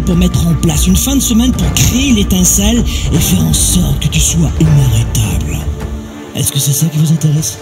pour mettre en place, une fin de semaine pour créer l'étincelle et faire en sorte que tu sois inarrêtable. Est-ce que c'est ça qui vous intéresse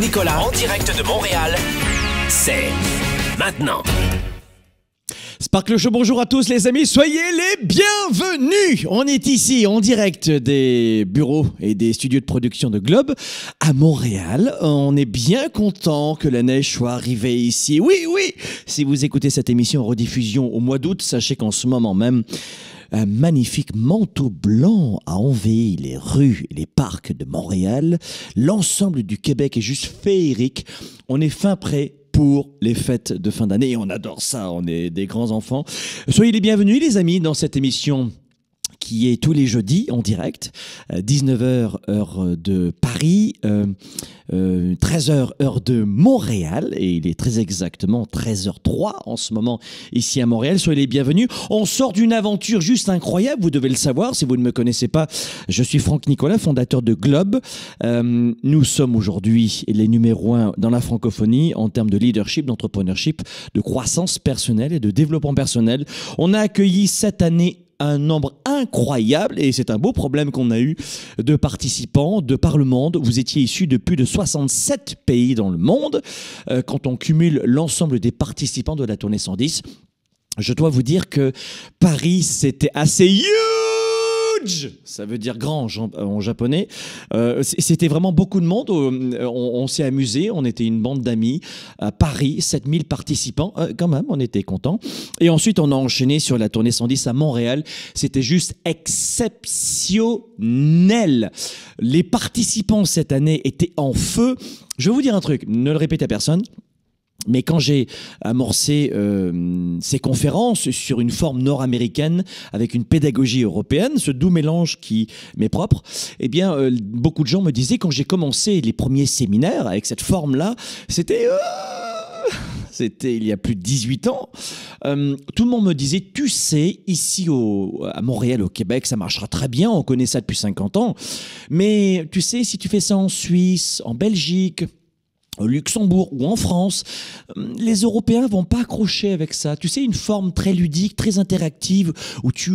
Nicolas en direct de Montréal, c'est maintenant. Sparkle Show, bonjour à tous les amis, soyez les bienvenus On est ici en direct des bureaux et des studios de production de Globe à Montréal. On est bien content que la neige soit arrivée ici. Oui, oui Si vous écoutez cette émission en rediffusion au mois d'août, sachez qu'en ce moment même, un magnifique manteau blanc a envahi les rues et les parcs de Montréal. L'ensemble du Québec est juste féerique. On est fin prêt pour les fêtes de fin d'année. On adore ça, on est des grands enfants. Soyez les bienvenus les amis dans cette émission qui est tous les jeudis en direct, 19h euh, heure de Paris, 13h euh, euh, heure de Montréal, et il est très exactement 13h03 en ce moment ici à Montréal. Soyez les bienvenus. On sort d'une aventure juste incroyable, vous devez le savoir si vous ne me connaissez pas. Je suis Franck Nicolas, fondateur de Globe. nous sommes aujourd'hui les numéros 1 dans la francophonie en termes de leadership, d'entrepreneurship, de croissance personnelle et de développement personnel. On a accueilli cette année un nombre incroyable et c'est un beau problème qu'on a eu de participants de par le monde. Vous étiez issus de plus de 67 pays dans le monde. Euh, quand on cumule l'ensemble des participants de la tournée 110, je dois vous dire que Paris, c'était assez ça veut dire grand en, japonais. Euh, c'était vraiment beaucoup de monde. Euh, on, s'est amusé. On était une bande d'amis à Paris, 7000 participants. Euh, quand même, on était content, Et ensuite, on a enchaîné sur la tournée 110 à Montréal. C'était juste exceptionnel. Les participants cette année étaient en feu. Je vais vous dire un truc. Ne le répétez à personne. Mais quand j'ai amorcé euh, ces conférences sur une forme nord-américaine avec une pédagogie européenne, ce doux mélange qui m'est propre, eh bien, euh, beaucoup de gens me disaient quand j'ai commencé les premiers séminaires avec cette forme-là, c'était euh, c'était il y a plus de 18 ans, tout le monde me disait, tu sais, ici à Montréal, au Québec, ça marchera très bien, on connaît ça depuis 50 ans, mais tu sais, si tu fais ça en Suisse, en Belgique, au Luxembourg ou en France, euh, les Européens vont pas accrocher avec ça. Tu sais, une forme très ludique, très interactive, où tu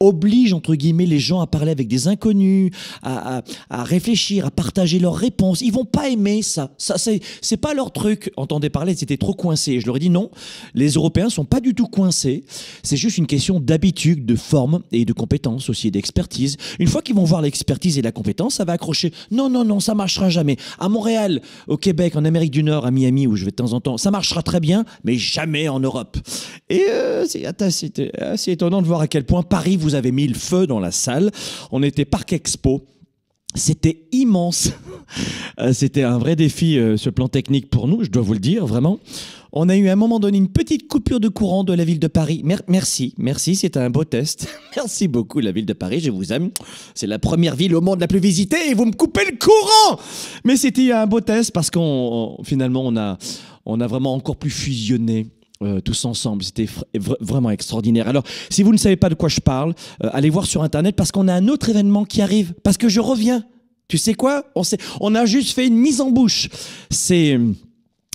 obliges, entre guillemets, les gens à parler avec des inconnus, à, à, réfléchir, à partager leurs réponses. Ils vont pas aimer ça. Ça, c'est, c'est pas leur truc. Entendez parler, c'était trop coincé. Je leur ai dit non, les Européens sont pas du tout coincés. C'est juste une question d'habitude, de forme et de compétence aussi, d'expertise. Une fois qu'ils vont voir l'expertise et la compétence, ça va accrocher. Non, non, non, ça marchera jamais. À Montréal, au Québec, en en Amérique du Nord, à Miami, où je vais de temps en temps, ça marchera très bien, mais jamais en Europe. Et euh, c'est assez étonnant de voir à quel point Paris vous avait mis le feu dans la salle. On était Parc Expo c'était immense. Euh, c'était un vrai défi, euh, ce plan technique pour nous, je dois vous le dire, vraiment. On a eu à un moment donné une petite coupure de courant de la ville de Paris. merci, merci, c'était un beau test. merci beaucoup, la ville de Paris, je vous aime. C'est la première ville au monde la plus visitée et vous me coupez le courant Mais c'était un beau test parce qu'on, finalement, on a, on a vraiment encore plus fusionné euh, tous ensemble. C'était vraiment extraordinaire. Alors, si vous ne savez pas de quoi je parle, euh, allez voir sur Internet parce qu'on a un autre événement qui arrive. Parce que je reviens. Tu sais quoi on, on a juste fait une mise en bouche. C'est hum,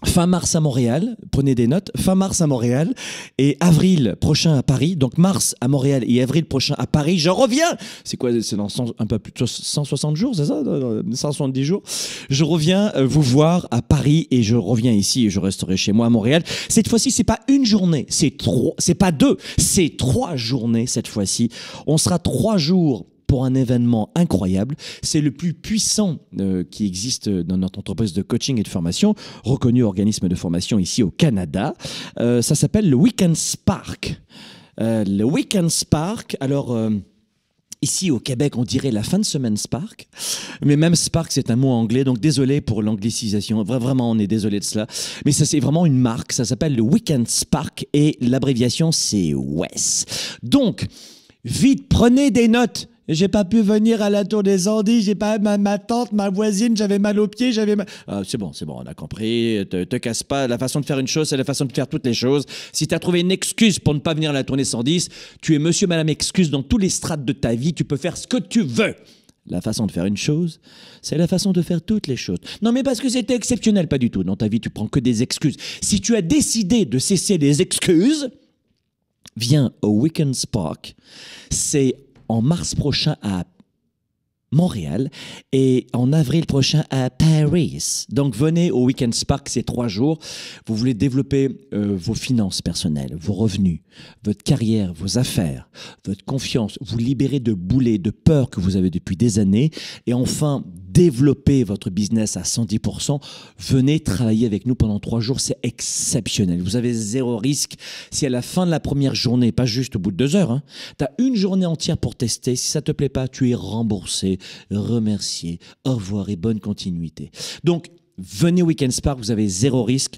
Fin mars à Montréal, prenez des notes, fin mars à Montréal et avril prochain à Paris. Donc mars à Montréal et avril prochain à Paris, je reviens. C'est quoi C'est dans un peu plus de 160 jours, c'est ça 170 jours. Je reviens euh, vous voir à Paris et je reviens ici et je resterai chez moi à Montréal. Cette fois-ci, c'est pas une journée, c'est trois, c'est pas deux, c'est trois journées cette fois-ci. On sera trois jours pour un événement incroyable. C'est le plus puissant euh, qui existe dans notre entreprise de coaching et de formation, reconnu organisme de formation ici au Canada. Euh, ça s'appelle le Weekend Spark. Euh, le Weekend Spark, alors... Ici au Québec, on dirait la fin de semaine Spark, mais même Spark, c'est un mot anglais, donc désolé pour l'anglicisation, vraiment on est désolé de cela, mais ça c'est vraiment une marque, ça s'appelle le Weekend Spark et l'abréviation c'est WES. Donc, vite, prenez des notes, j'ai pas pu venir à la tour des Andes, j'ai pas ma, tante, ma voisine, j'avais mal aux pieds, j'avais mal... Ah, c'est bon, c'est bon, on a compris. Te, te, casse pas. La façon de faire une chose, c'est la façon de faire toutes les choses. Si tu as trouvé une excuse pour ne pas venir à la tournée 110, tu es monsieur, madame excuse dans tous les strates de ta vie. Tu peux faire ce que tu veux. La façon de faire une chose, c'est la façon de faire toutes les choses. Non, mais parce que c'était exceptionnel, pas du tout. Dans ta vie, tu prends que des excuses. Si tu as décidé de cesser les excuses, viens au Weekend Spark. C'est en mars prochain à Montréal et en avril prochain à Paris. Donc venez au Weekend Spark ces trois jours. Vous voulez développer euh, vos finances personnelles, vos revenus, votre carrière, vos affaires, votre confiance, vous libérer de boulets, de peurs que vous avez depuis des années et enfin développer votre business à 110%, venez travailler avec nous pendant trois jours. C'est exceptionnel. Vous avez zéro risque. Si à la fin de la première journée, pas juste au bout de deux heures, hein, tu as une journée entière pour tester. Si ça te plaît pas, tu es remboursé, remercié. Au revoir et bonne continuité. Donc, venez au Weekend Spark. Vous avez zéro risque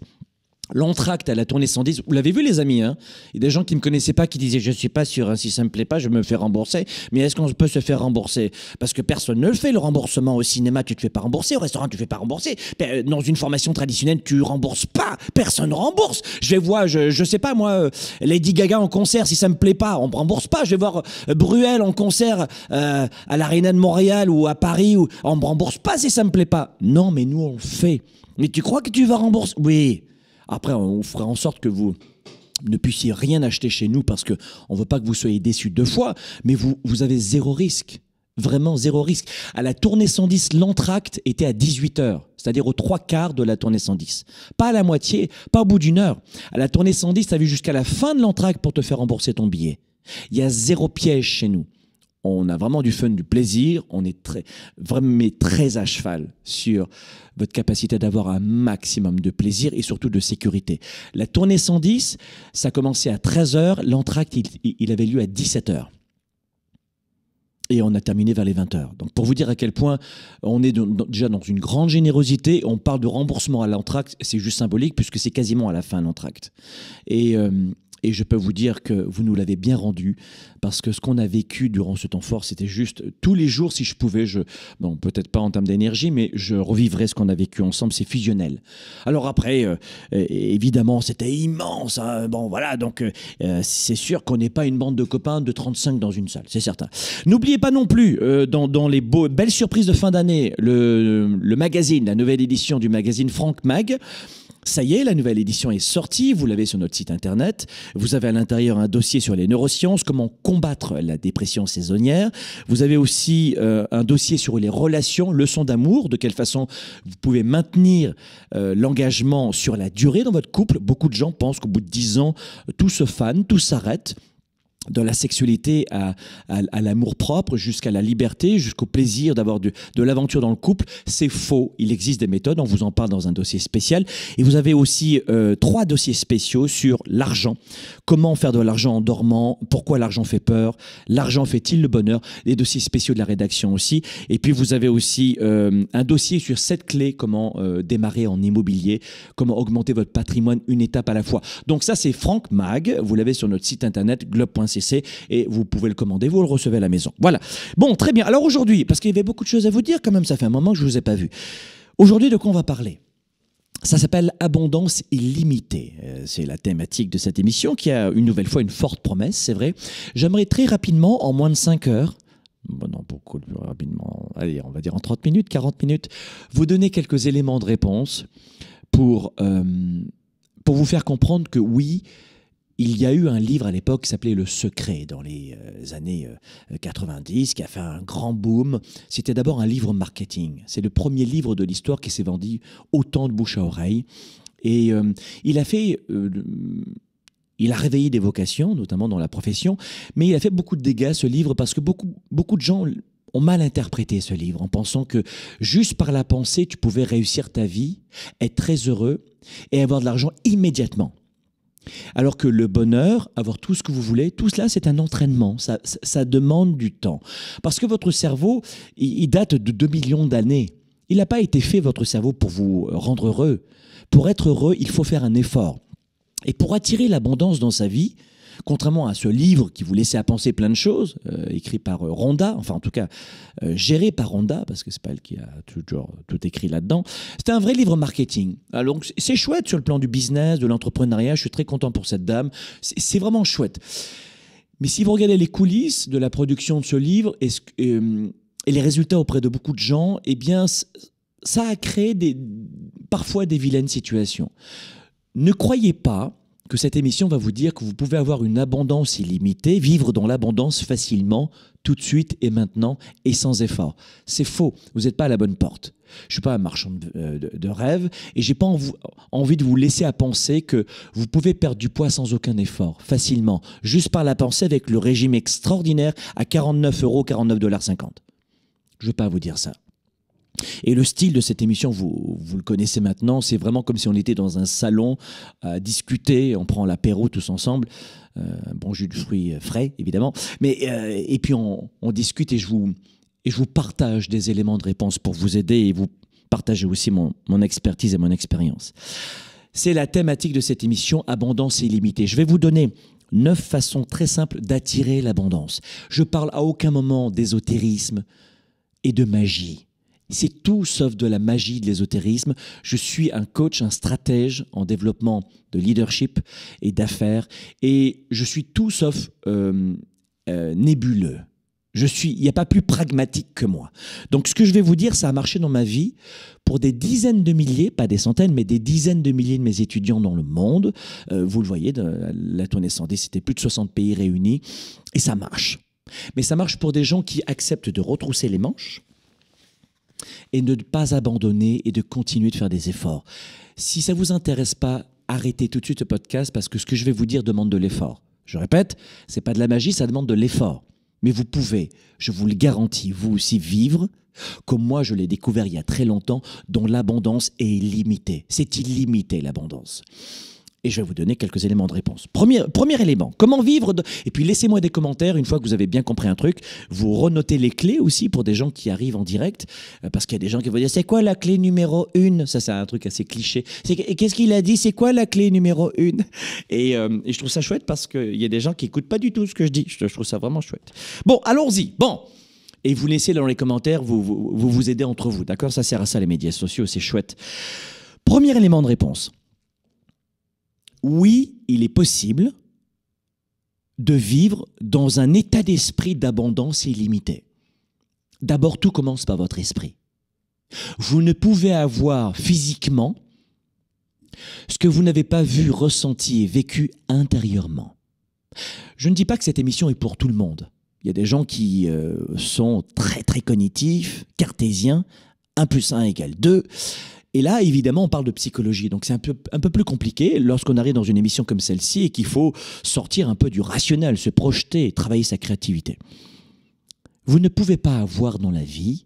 l'entracte à la tournée 110. Vous l'avez vu, les amis hein Il y a des gens qui ne me connaissaient pas qui disaient Je ne suis pas sûr, hein, si ça ne me plaît pas, je me fais rembourser. Mais est-ce qu'on peut se faire rembourser Parce que personne ne le fait, le remboursement. Au cinéma, tu ne te fais pas rembourser. Au restaurant, tu ne te fais pas rembourser. Euh, dans une formation traditionnelle, tu rembourses pas. Personne ne rembourse. Je vais voir, je ne sais pas, moi, euh, Lady Gaga en concert, si ça ne me plaît pas, on ne rembourse pas. Je vais voir euh, Bruel en concert à l'Arena de Montréal ou à Paris, ou, on rembourse pas si ça ne me plaît pas. Non, mais nous, on le fait. Mais tu crois que tu vas rembourser Oui. Après, on fera en sorte que vous ne puissiez rien acheter chez nous parce qu'on ne veut pas que vous soyez déçus deux fois, mais vous, avez zéro risque. Vraiment zéro risque. À la tournée 110, l'entracte était à 18 heures, cest c'est-à-dire aux trois quarts de la tournée 110. Pas à la moitié, pas au bout d'une heure. À la tournée 110, tu as vu jusqu'à la fin de l'entracte pour te faire rembourser ton billet. Il y a zéro piège chez nous on a vraiment du fun, du plaisir. On est très, vraiment très à cheval sur votre capacité d'avoir un maximum de plaisir et surtout de sécurité. La tournée 110, ça commençait à 13h. L'entracte, il, avait lieu à 17h. Et on a terminé vers les 20h. Donc, pour vous dire à quel point on est déjà dans une grande générosité, on parle de remboursement à l'entracte, c'est juste symbolique puisque c'est quasiment à la fin l'entracte. Et. Euh, et je peux vous dire que vous nous l'avez bien rendu, parce que ce qu'on a vécu durant ce temps fort, c'était juste tous les jours, si je pouvais, je, bon, peut-être pas en termes d'énergie, mais je revivrais ce qu'on a vécu ensemble, c'est fusionnel. Alors après, euh, évidemment, c'était immense. Hein, bon, voilà, donc euh, euh, c'est sûr qu'on n'est pas une bande de copains de 35 dans une salle, c'est certain. N'oubliez pas non plus, dans, les belles surprises de fin d'année, le, le magazine, la nouvelle édition du magazine Franck Mag. Ça y est, la nouvelle édition est sortie, vous l'avez sur notre site internet. Vous avez à l'intérieur un dossier sur les neurosciences, comment combattre la dépression saisonnière. Vous avez aussi euh, un dossier sur les relations, leçons d'amour, de quelle façon vous pouvez maintenir euh, l'engagement sur la durée dans votre couple. Beaucoup de gens pensent qu'au bout de 10 ans, tout se fane, tout s'arrête de la sexualité à, l'amour propre, jusqu'à la liberté, jusqu'au plaisir d'avoir de, de l'aventure dans le couple, c'est faux. Il existe des méthodes, on vous en parle dans un dossier spécial. Et vous avez aussi euh, trois dossiers spéciaux sur l'argent. Comment faire de l'argent en dormant Pourquoi l'argent fait peur L'argent fait-il le bonheur les dossiers spéciaux de la rédaction aussi. Et puis vous avez aussi euh, un dossier sur sept clés, comment euh, démarrer en immobilier, comment augmenter votre patrimoine une étape à la fois. Donc ça c'est Franck Mag, vous l'avez sur notre site internet globe.com et vous pouvez le commander, vous le recevez à la maison. Voilà. Bon, très bien. Alors aujourd'hui, parce qu'il y avait beaucoup de choses à vous dire quand même, ça fait un moment que je ne vous ai pas vu. Aujourd'hui, de quoi on va parler ça s'appelle Abondance illimitée. Euh, c'est la thématique de cette émission qui a une nouvelle fois une forte promesse, c'est vrai. J'aimerais très rapidement, en moins de 5 heures, Bon, non, beaucoup plus rapidement, allez, on va dire en 30 minutes, 40 minutes, vous donner quelques éléments de réponse pour, euh, pour vous faire comprendre que oui, il y a eu un livre à l'époque qui s'appelait Le Secret dans les euh, années 90 euh, qui a fait un grand boom. C'était d'abord un livre marketing. C'est le premier livre de l'histoire qui s'est vendu autant de bouche à oreille. Et euh, il a fait... il a réveillé des vocations, notamment dans la profession, mais il a fait beaucoup de dégâts ce livre parce que beaucoup, beaucoup de gens ont mal interprété ce livre en pensant que juste par la pensée, tu pouvais réussir ta vie, être très heureux et avoir de l'argent immédiatement. Alors que le bonheur, avoir tout ce que vous voulez, tout cela, c'est un entraînement. Ça, demande du temps. Parce que votre cerveau, il, il date de 2 millions d'années. Il n'a pas été fait, votre cerveau, pour vous rendre heureux. Pour être heureux, il faut faire un effort. Et pour attirer l'abondance dans sa vie, Contrairement à ce livre qui vous laissait à penser plein de choses, euh, écrit par euh, Ronda, enfin en tout cas euh, géré par Ronda, parce que c'est pas elle qui a tout, tout écrit là-dedans, c'était un vrai livre marketing. Alors ah, c'est chouette sur le plan du business, de l'entrepreneuriat, je suis très content pour cette dame, c'est vraiment chouette. Mais si vous regardez les coulisses de la production de ce livre et, ce, et les résultats auprès de beaucoup de gens, eh bien ça a créé des, parfois des vilaines situations. Ne croyez pas que cette émission va vous dire que vous pouvez avoir une abondance illimitée, vivre dans l'abondance facilement, tout de suite et maintenant et sans effort. C'est faux, vous n'êtes pas à la bonne porte. Je ne suis pas un marchand de, rêves euh, rêve et j'ai pas envie de vous laisser à penser que vous pouvez perdre du poids sans aucun effort, facilement, juste par la pensée avec le régime extraordinaire à 49 euros, 49 dollars 50. Je veux pas vous dire ça. Et le style de cette émission, vous, vous le connaissez maintenant, c'est vraiment comme si on était dans un salon à discuter, on prend l'apéro tous ensemble, euh, bon jus de fruits euh, frais évidemment, mais euh, et puis on, discute et je vous et je vous partage des éléments de réponse pour vous aider et vous partager aussi mon, mon expertise et mon expérience. C'est la thématique de cette émission, abondance illimitée. Je vais vous donner neuf façons très simples d'attirer l'abondance. Je parle à aucun moment d'ésotérisme et de magie. C'est tout sauf de la magie de l'ésotérisme. Je suis un coach, un stratège en développement de leadership et d'affaires. Et je suis tout sauf euh, euh, nébuleux. Je suis, il n'y a pas plus pragmatique que moi. Donc, ce que je vais vous dire, ça a marché dans ma vie pour des dizaines de milliers, pas des centaines, mais des dizaines de milliers de mes étudiants dans le monde. Euh, vous le voyez, de la tournée 110, c'était plus de 60 pays réunis et ça marche. Mais ça marche pour des gens qui acceptent de retrousser les manches, et ne pas abandonner et de continuer de faire des efforts. Si ça ne vous intéresse pas, arrêtez tout de suite le podcast parce que ce que je vais vous dire demande de l'effort. Je répète, ce n'est pas de la magie, ça demande de l'effort. Mais vous pouvez, je vous le garantis, vous aussi vivre, comme moi je l'ai découvert il y a très longtemps, dont l'abondance est illimitée. C'est illimité l'abondance et je vais vous donner quelques éléments de réponse. Premier, premier élément, comment vivre Et puis laissez-moi des commentaires une fois que vous avez bien compris un truc. Vous renotez les clés aussi pour des gens qui arrivent en direct, euh, parce qu'il y a des gens qui vont dire c'est quoi la clé numéro une Ça, c'est un truc assez cliché. Qu'est-ce qu'il a dit C'est quoi la clé numéro une euh, et, je trouve ça chouette parce qu'il y a des gens qui écoutent pas du tout ce que je dis. Je, trouve ça vraiment chouette. Bon, allons-y. Bon et vous laissez dans les commentaires, vous vous, vous, vous aidez entre vous, d'accord Ça sert à ça les médias sociaux, c'est chouette. Premier élément de réponse oui, il est possible de vivre dans un état d'esprit d'abondance illimitée. D'abord, tout commence par votre esprit. Vous ne pouvez avoir physiquement ce que vous n'avez pas vu, ressenti et vécu intérieurement. Je ne dis pas que cette émission est pour tout le monde. Il y a des gens qui euh, sont très très cognitifs, cartésiens, 1 plus 1 égale 2. Et là, évidemment, on parle de psychologie, donc c'est un peu, un peu plus compliqué lorsqu'on arrive dans une émission comme celle-ci et qu'il faut sortir un peu du rationnel, se projeter, travailler sa créativité. Vous ne pouvez pas avoir dans la vie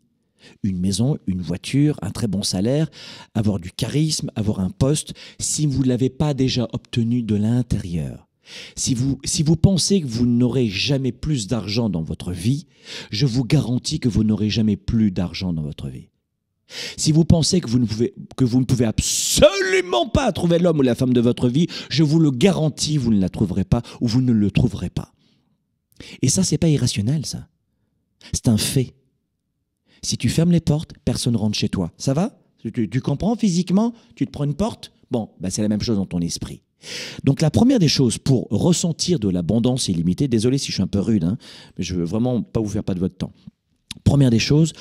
une maison, une voiture, un très bon salaire, avoir du charisme, avoir un poste, si vous ne l'avez pas déjà obtenu de l'intérieur. Si vous, si vous pensez que vous n'aurez jamais plus d'argent dans votre vie, je vous garantis que vous n'aurez jamais plus d'argent dans votre vie. Si vous pensez que vous ne pouvez, que vous ne pouvez absolument pas trouver l'homme ou la femme de votre vie, je vous le garantis, vous ne la trouverez pas ou vous ne le trouverez pas. Et ça, c'est pas irrationnel, ça. C'est un fait. Si tu fermes les portes, personne rentre chez toi. Ça va tu, comprends physiquement Tu te prends une porte Bon, bah c'est la même chose dans ton esprit. Donc la première des choses pour ressentir de l'abondance illimitée, désolé si je suis un peu rude, hein, mais je veux vraiment pas vous faire pas de votre temps. Première des choses,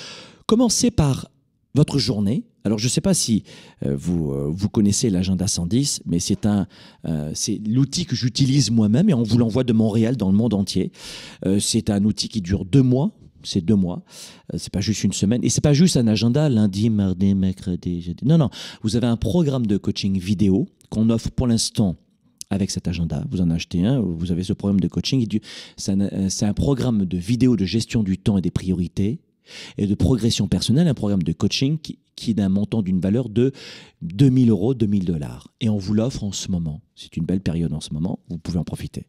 commencez par votre journée. Alors je ne sais pas si euh, vous, euh, vous connaissez l'agenda 110, mais c'est un euh, c'est l'outil que j'utilise moi-même et on vous l'envoie de Montréal dans le monde entier. c'est un outil qui dure deux mois. C'est deux mois, c'est pas juste une semaine, et c'est pas juste un agenda lundi, mardi, mercredi, jeudi. Non, non, vous avez un programme de coaching vidéo qu'on offre pour l'instant avec cet agenda. Vous en achetez un, vous avez ce programme de coaching. C'est un, programme de vidéo de gestion du temps et des priorités et de progression personnelle, un programme de coaching qui, est d'un montant d'une valeur de 2000 euros, 2000 dollars. Et on vous l'offre en ce moment. C'est une belle période en ce moment, vous pouvez en profiter.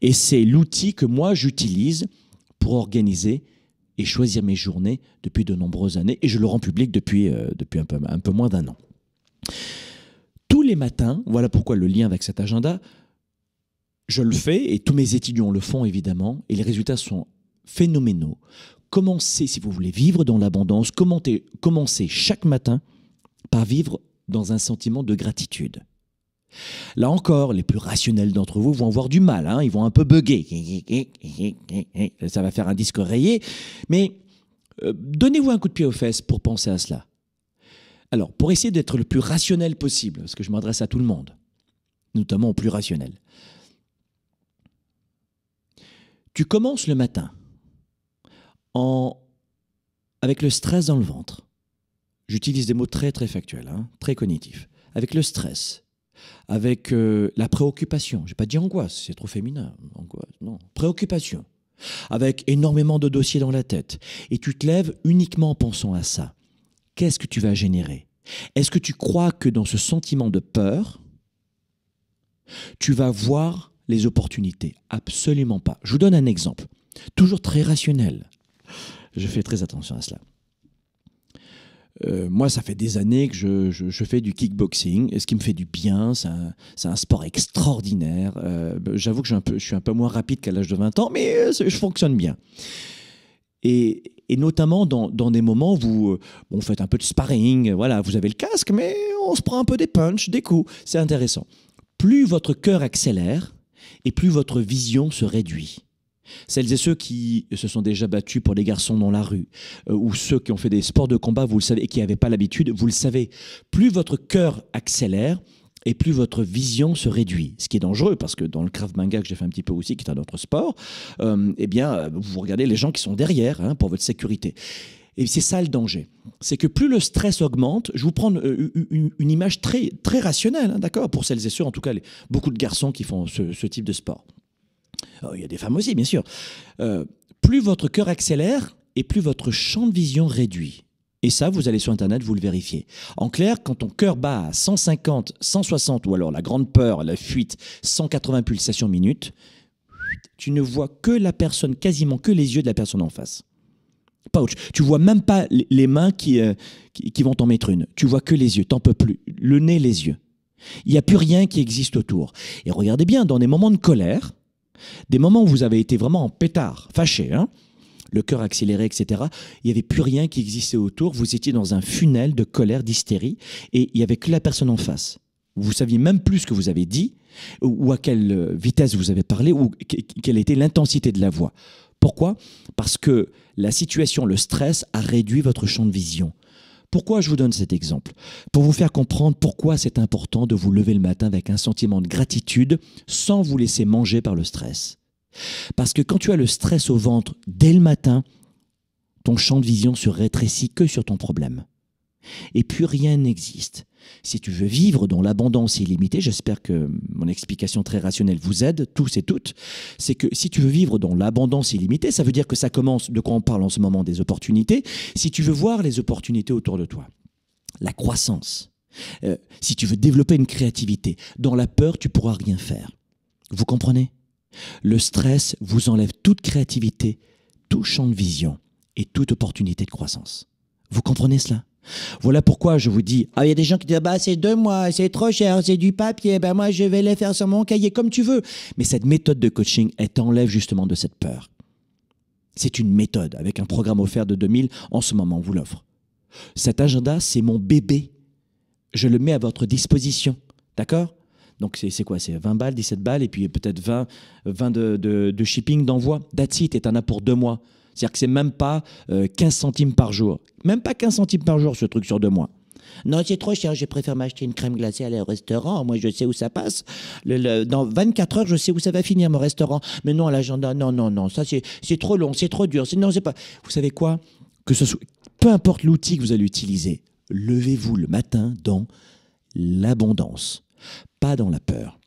Et c'est l'outil que moi j'utilise pour organiser et choisir mes journées depuis de nombreuses années. Et je le rends public depuis, euh, depuis un, peu, un peu moins d'un an. Tous les matins, voilà pourquoi le lien avec cet agenda, je le fais et tous mes étudiants le font évidemment. Et les résultats sont phénoménaux. Commencez, si vous voulez vivre dans l'abondance, commencez chaque matin par vivre dans un sentiment de gratitude. Là encore, les plus rationnels d'entre vous vont avoir du mal, hein. ils vont un peu bugger. Ça va faire un disque rayé, mais euh, donnez-vous un coup de pied aux fesses pour penser à cela. Alors, pour essayer d'être le plus rationnel possible, parce que je m'adresse à tout le monde, notamment aux plus rationnels, tu commences le matin avec le stress dans le ventre. J'utilise des mots très très factuels, hein, très cognitifs. Avec le stress, avec euh, la préoccupation. Je n'ai pas dit angoisse, c'est trop féminin. Angoisse, non. Préoccupation. Avec énormément de dossiers dans la tête. Et tu te lèves uniquement en pensant à ça. Qu'est-ce que tu vas générer Est-ce que tu crois que dans ce sentiment de peur, tu vas voir les opportunités Absolument pas. Je vous donne un exemple, toujours très rationnel. Je fais très attention à cela. Euh, moi, ça fait des années que je, fais du kickboxing, ce qui me fait du bien. C'est un, sport extraordinaire. Euh, j'avoue que je suis, un peu, je suis, un peu, moins rapide qu'à l'âge de 20 ans, mais euh, je fonctionne bien. Et, notamment dans, des moments où on fait un peu de sparring, voilà, vous avez le casque, mais on se prend un peu des punches, des coups. C'est intéressant. Plus votre cœur accélère et plus votre vision se réduit. Celles et ceux qui se sont déjà battus pour les garçons dans la rue, euh, ou ceux qui ont fait des sports de combat, vous le savez, et qui n'avaient pas l'habitude, vous le savez, plus votre cœur accélère, et plus votre vision se réduit, ce qui est dangereux parce que dans le Krav manga que j'ai fait un petit peu aussi, qui est un autre sport, euh, eh bien euh, vous regardez les gens qui sont derrière hein, pour votre sécurité. Et c'est ça le danger. C'est que plus le stress augmente, je vous prends une, image très, très rationnelle, hein, d'accord, pour celles et ceux, en tout cas, beaucoup de garçons qui font ce type de sport. Oh, il y a des femmes aussi, bien sûr. Euh, plus votre cœur accélère et plus votre champ de vision réduit. Et ça, vous allez sur Internet, vous le vérifiez. En clair, quand ton cœur bat à 150, 160 ou alors la grande peur, la fuite, 180 pulsations minutes, tu ne vois que la personne, quasiment que les yeux de la personne en face. Pouch, Tu vois même pas les mains euh, qui, vont t'en mettre une. Tu vois que les yeux, t'en peux plus. Le nez, les yeux. Il n'y a plus rien qui existe autour. Et regardez bien, dans des moments de colère, des moments où vous avez été vraiment en pétard, fâché, hein. le cœur accéléré, etc. Il n'y avait plus rien qui existait autour. Vous étiez dans un funnel de colère, d'hystérie, et il n'y avait que la personne en face. Vous saviez même plus ce que vous avez dit, ou à quelle euh, vitesse vous avez parlé, ou quelle était l'intensité de la voix. Pourquoi Parce que la situation, le stress a réduit votre champ de vision. Pourquoi je vous donne cet exemple Pour vous faire comprendre pourquoi c'est important de vous lever le matin avec un sentiment de gratitude sans vous laisser manger par le stress. Parce que quand tu as le stress au ventre dès le matin, ton champ de vision se rétrécit que sur ton problème. Et puis rien n'existe. Si tu veux vivre dans l'abondance illimitée, j'espère que mon explication très rationnelle vous aide, tous et toutes, c'est que si tu veux vivre dans l'abondance illimitée, ça veut dire que ça commence, de quoi on parle en ce moment, des opportunités, si tu veux voir les opportunités autour de toi, la croissance, euh, si tu veux développer une créativité, dans la peur, tu pourras rien faire. Vous comprenez Le stress vous enlève toute créativité, tout champ de vision et toute opportunité de croissance. Vous comprenez cela voilà pourquoi je vous dis, ah, il y a des gens qui disent, bah, c'est deux mois, c'est trop cher, c'est du papier, ben, moi, je vais les faire sur mon cahier, comme tu veux. Mais cette méthode de coaching, elle t'enlève justement de cette peur. C'est une méthode avec un programme offert de 2000 en ce moment, on vous l'offre. Cet agenda, c'est mon bébé. Je le mets à votre disposition. D'accord Donc c'est quoi C'est 20 balles, 17 balles et puis peut-être 20, de, de, shipping, d'envoi. That's it, et t'en as pour deux mois. C'est-à-dire que c'est même pas 15 euh, centimes par jour. Même pas 15 centimes par jour ce truc sur deux mois. Non, c'est trop cher, je préfère m'acheter une crème glacée aller au restaurant. Moi, je sais où ça passe. dans 24 heures, je sais où ça va finir, mon restaurant. Mais non, l'agenda, non, non, non, ça c'est trop long, c'est trop dur. Non, c'est pas. Vous savez quoi Que ce soit. Peu importe l'outil que vous allez utiliser, levez-vous le matin dans l'abondance, pas dans la peur.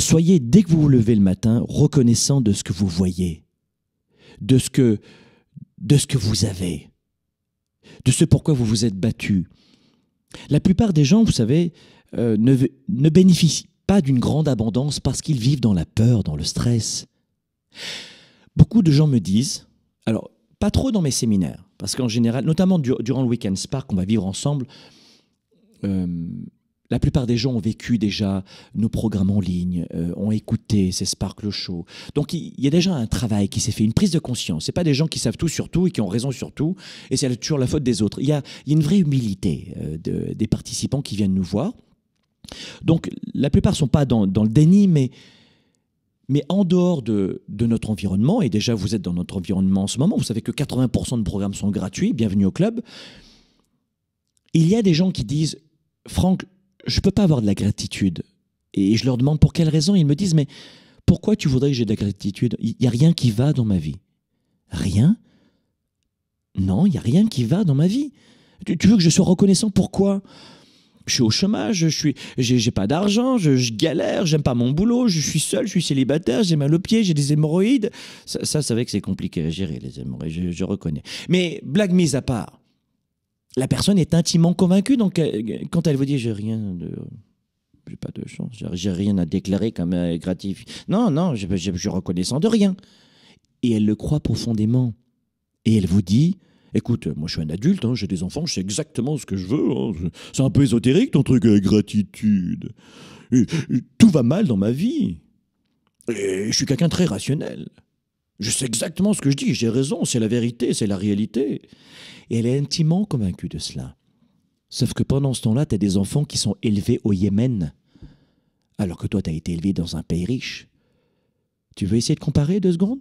Soyez, dès que vous vous levez le matin, reconnaissant de ce que vous voyez de ce que, de ce que vous avez, de ce pourquoi vous vous êtes battu. La plupart des gens, vous savez, euh, ne, ne bénéficient pas d'une grande abondance parce qu'ils vivent dans la peur, dans le stress. Beaucoup de gens me disent, alors pas trop dans mes séminaires, parce qu'en général, notamment durant le week-end Spark on va vivre ensemble, euh, la plupart des gens ont vécu déjà nos programmes en ligne, euh, ont écouté ces Sparkle Show. Donc il y, a déjà un travail qui s'est fait, une prise de conscience. C'est pas des gens qui savent tout sur tout et qui ont raison sur tout, et c'est toujours la faute des autres. Il y, a, une vraie humilité euh, des participants qui viennent nous voir. Donc la plupart sont pas dans, le déni, mais en dehors de, de, notre environnement, et déjà vous êtes dans notre environnement en ce moment, vous savez que 80% de programmes sont gratuits, bienvenue au club, il y a des gens qui disent, Franck, je ne peux pas avoir de la gratitude. Et je leur demande pour quelle raison. Ils me disent, mais pourquoi tu voudrais que j'ai de la gratitude Il n'y a rien qui va dans ma vie. Rien Non, il n'y a rien qui va dans ma vie. Tu, veux que je sois reconnaissant Pourquoi je suis au chômage, je suis, j'ai, pas d'argent, je, je, galère, j'aime pas mon boulot, je suis seul, je suis célibataire, j'ai mal au pied, j'ai des hémorroïdes. Ça, c'est vrai que c'est compliqué à gérer, les hémorroïdes, je, je reconnais. Mais blague mise à part, la personne est intimement convaincue. Donc, euh, quand elle vous dit j'ai rien de. J'ai pas de chance, j'ai rien à déclarer comme euh, gratif Non, non, je, ne suis de rien. Et elle le croit profondément. Et elle vous dit écoute, moi je suis un adulte, hein, j'ai des enfants, je sais exactement ce que je veux. Hein. C'est un peu ésotérique ton truc, euh, gratitude. tout va mal dans ma vie. je suis quelqu'un très rationnel. Je sais exactement ce que je dis, j'ai raison, c'est la vérité, c'est la réalité. Et elle est intimement convaincue de cela. Sauf que pendant ce temps-là, tu as des enfants qui sont élevés au Yémen, alors que toi, tu as été élevé dans un pays riche. Tu veux essayer de comparer deux secondes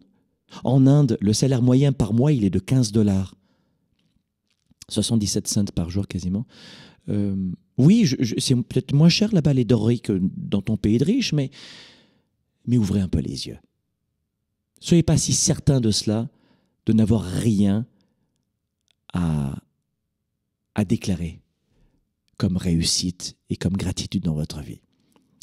En Inde, le salaire moyen par mois, il est de 15 dollars. 77 cents par jour quasiment. Euh, oui, c'est peut-être moins cher là-bas les dorés que dans ton pays de riche, mais, mais ouvrez un peu les yeux. Soyez pas si certain de cela, de n'avoir rien à, à déclarer comme réussite et comme gratitude dans votre vie.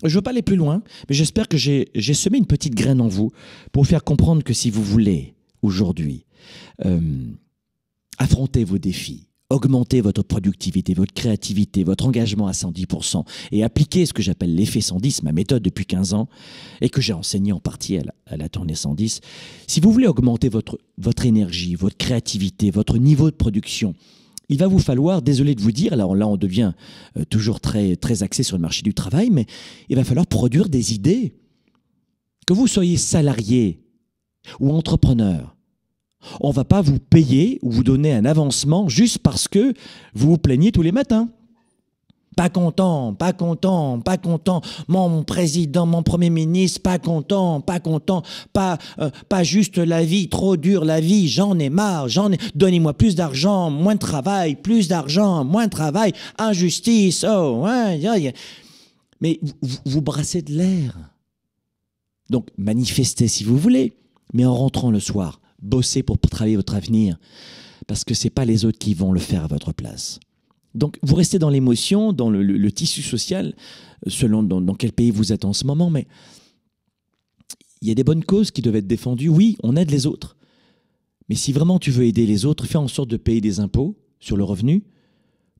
Je ne veux pas aller plus loin, mais j'espère que j'ai semé une petite graine en vous pour vous faire comprendre que si vous voulez aujourd'hui euh, affronter vos défis, augmenter votre productivité, votre créativité, votre engagement à 110% et appliquer ce que j'appelle l'effet 110, ma méthode depuis 15 ans et que j'ai enseigné en partie à la, tournée 110, si vous voulez augmenter votre, votre énergie, votre créativité, votre niveau de production, il va vous falloir, désolé de vous dire, là on devient euh, toujours très, très axé sur le marché du travail, mais il va falloir produire des idées. Que vous soyez salarié ou entrepreneur, on ne va pas vous payer ou vous donner un avancement juste parce que vous vous plaignez tous les matins. Pas content, pas content, pas content. Mon président, mon premier ministre, pas content, pas content. Pas, euh, pas juste la vie, trop dure la vie. J'en ai marre, j'en ai. Donnez-moi plus d'argent, moins de travail, plus d'argent, moins de travail. Injustice, oh, ouais. Mais vous, vous brassez de l'air. Donc manifestez si vous voulez, mais en rentrant le soir, bosser pour travailler votre avenir, parce que ce n'est pas les autres qui vont le faire à votre place. Donc vous restez dans l'émotion, dans le, tissu social, euh, selon dans, dans, quel pays vous êtes en ce moment, mais il y a des bonnes causes qui doivent être défendues. Oui, on aide les autres. Mais si vraiment tu veux aider les autres, fais en sorte de payer des impôts sur le revenu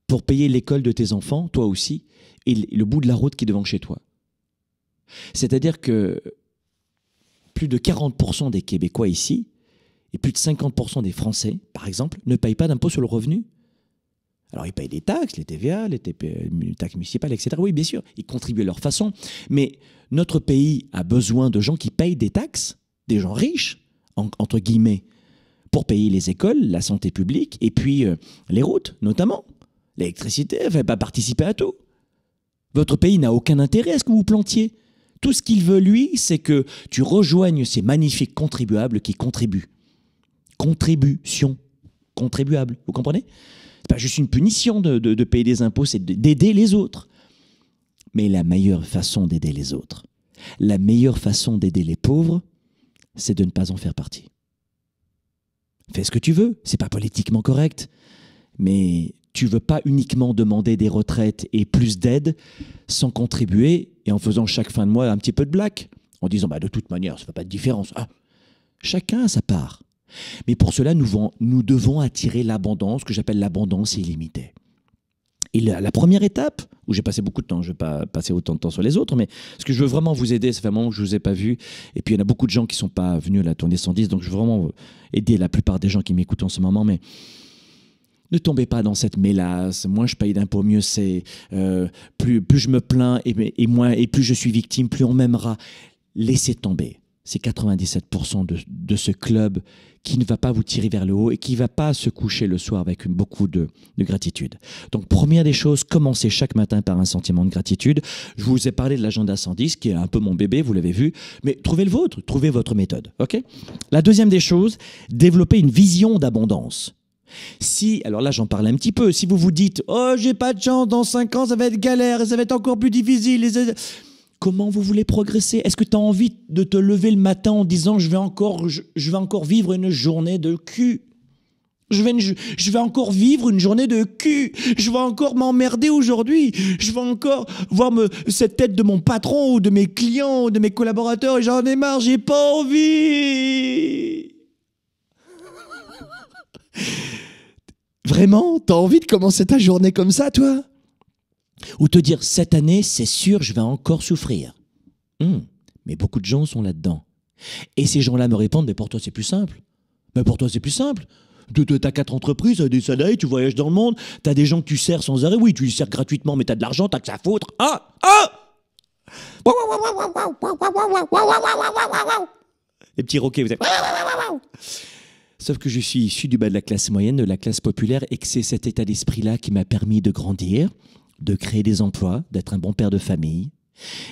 pour payer l'école de tes enfants, toi aussi, et le bout de la route qui est devant chez toi. C'est-à-dire que plus de 40% des Québécois ici et plus de 50% des Français, par exemple, ne payent pas d'impôt sur le revenu. Alors ils payent des taxes, les TVA, euh, les, taxes municipales, etc. Oui, bien sûr, ils contribuent à leur façon. Mais notre pays a besoin de gens qui payent des taxes, des gens riches, entre guillemets, pour payer les écoles, la santé publique, et puis euh, les routes, notamment. L'électricité, elle ne pas participer à tout. Votre pays n'a aucun intérêt à ce que vous plantiez. Tout ce qu'il veut, lui, c'est que tu rejoignes ces magnifiques contribuables qui contribuent contribution contribuable. Vous comprenez C'est pas juste une punition de, payer des impôts, c'est d'aider les autres. Mais la meilleure façon d'aider les autres, la meilleure façon d'aider les pauvres, c'est de ne pas en faire partie. Fais ce que tu veux, c'est pas politiquement correct, mais tu veux pas uniquement demander des retraites et plus d'aide sans contribuer et en faisant chaque fin de mois un petit peu de blague, en disant bah de toute manière ça fait pas de différence. Ah, chacun a sa part. Mais pour cela, nous, nous devons attirer l'abondance, que j'appelle l'abondance illimitée. Et la, première étape, où j'ai passé beaucoup de temps, je ne vais pas passer autant de temps sur les autres, mais ce que je veux vraiment vous aider, c'est vraiment que je ne vous ai pas vu, et puis il y en a beaucoup de gens qui ne sont pas venus à la tournée 110, donc je veux vraiment aider la plupart des gens qui m'écoutent en ce moment, mais ne tombez pas dans cette mélasse, moins je paye d'impôts, mieux c'est, euh, plus, plus je me plains et, moins, et plus je suis victime, plus on m'aimera. Laissez tomber. C'est 97% de, de ce club qui ne va pas vous tirer vers le haut et qui ne va pas se coucher le soir avec une, beaucoup de, gratitude. Donc première des choses, commencez chaque matin par un sentiment de gratitude. Je vous ai parlé de l'agenda 110 qui est un peu mon bébé, vous l'avez vu, mais trouvez le vôtre, trouvez votre méthode. Ok La deuxième des choses, développez une vision d'abondance. Si, alors là j'en parle un petit peu, si vous vous dites Oh, j'ai pas de chance, dans 5 ans ça va être galère ça va être encore plus difficile. Comment vous voulez progresser Est-ce que tu as envie de te lever le matin en disant je vais encore, je, vais encore vivre une journée de cul je vais, vais encore vivre une journée de cul. Je vais encore m'emmerder aujourd'hui. Je vais encore voir me, cette tête de mon patron ou de mes clients ou de mes collaborateurs et j'en ai marre, j'ai pas envie. Vraiment, as envie de commencer ta journée comme ça, toi ou te dire, cette année, c'est sûr, je vais encore souffrir. Hmm, mais beaucoup de gens sont là-dedans. Et ces gens-là me répondent, mais pour toi, c'est plus simple. Mais pour toi, c'est plus simple. T'as quatre entreprises, t'as des salariés, tu voyages dans le monde, tu as des gens que tu sers sans arrêt. Oui, tu les sers gratuitement, mais as de l'argent, t'as que ça à foutre. Ah Ah Les petits roquets, vous êtes... Sauf que je suis issu du bas de la classe moyenne, de la classe populaire, et que c'est cet état d'esprit-là qui m'a permis de grandir, de créer des emplois, d'être un bon père de famille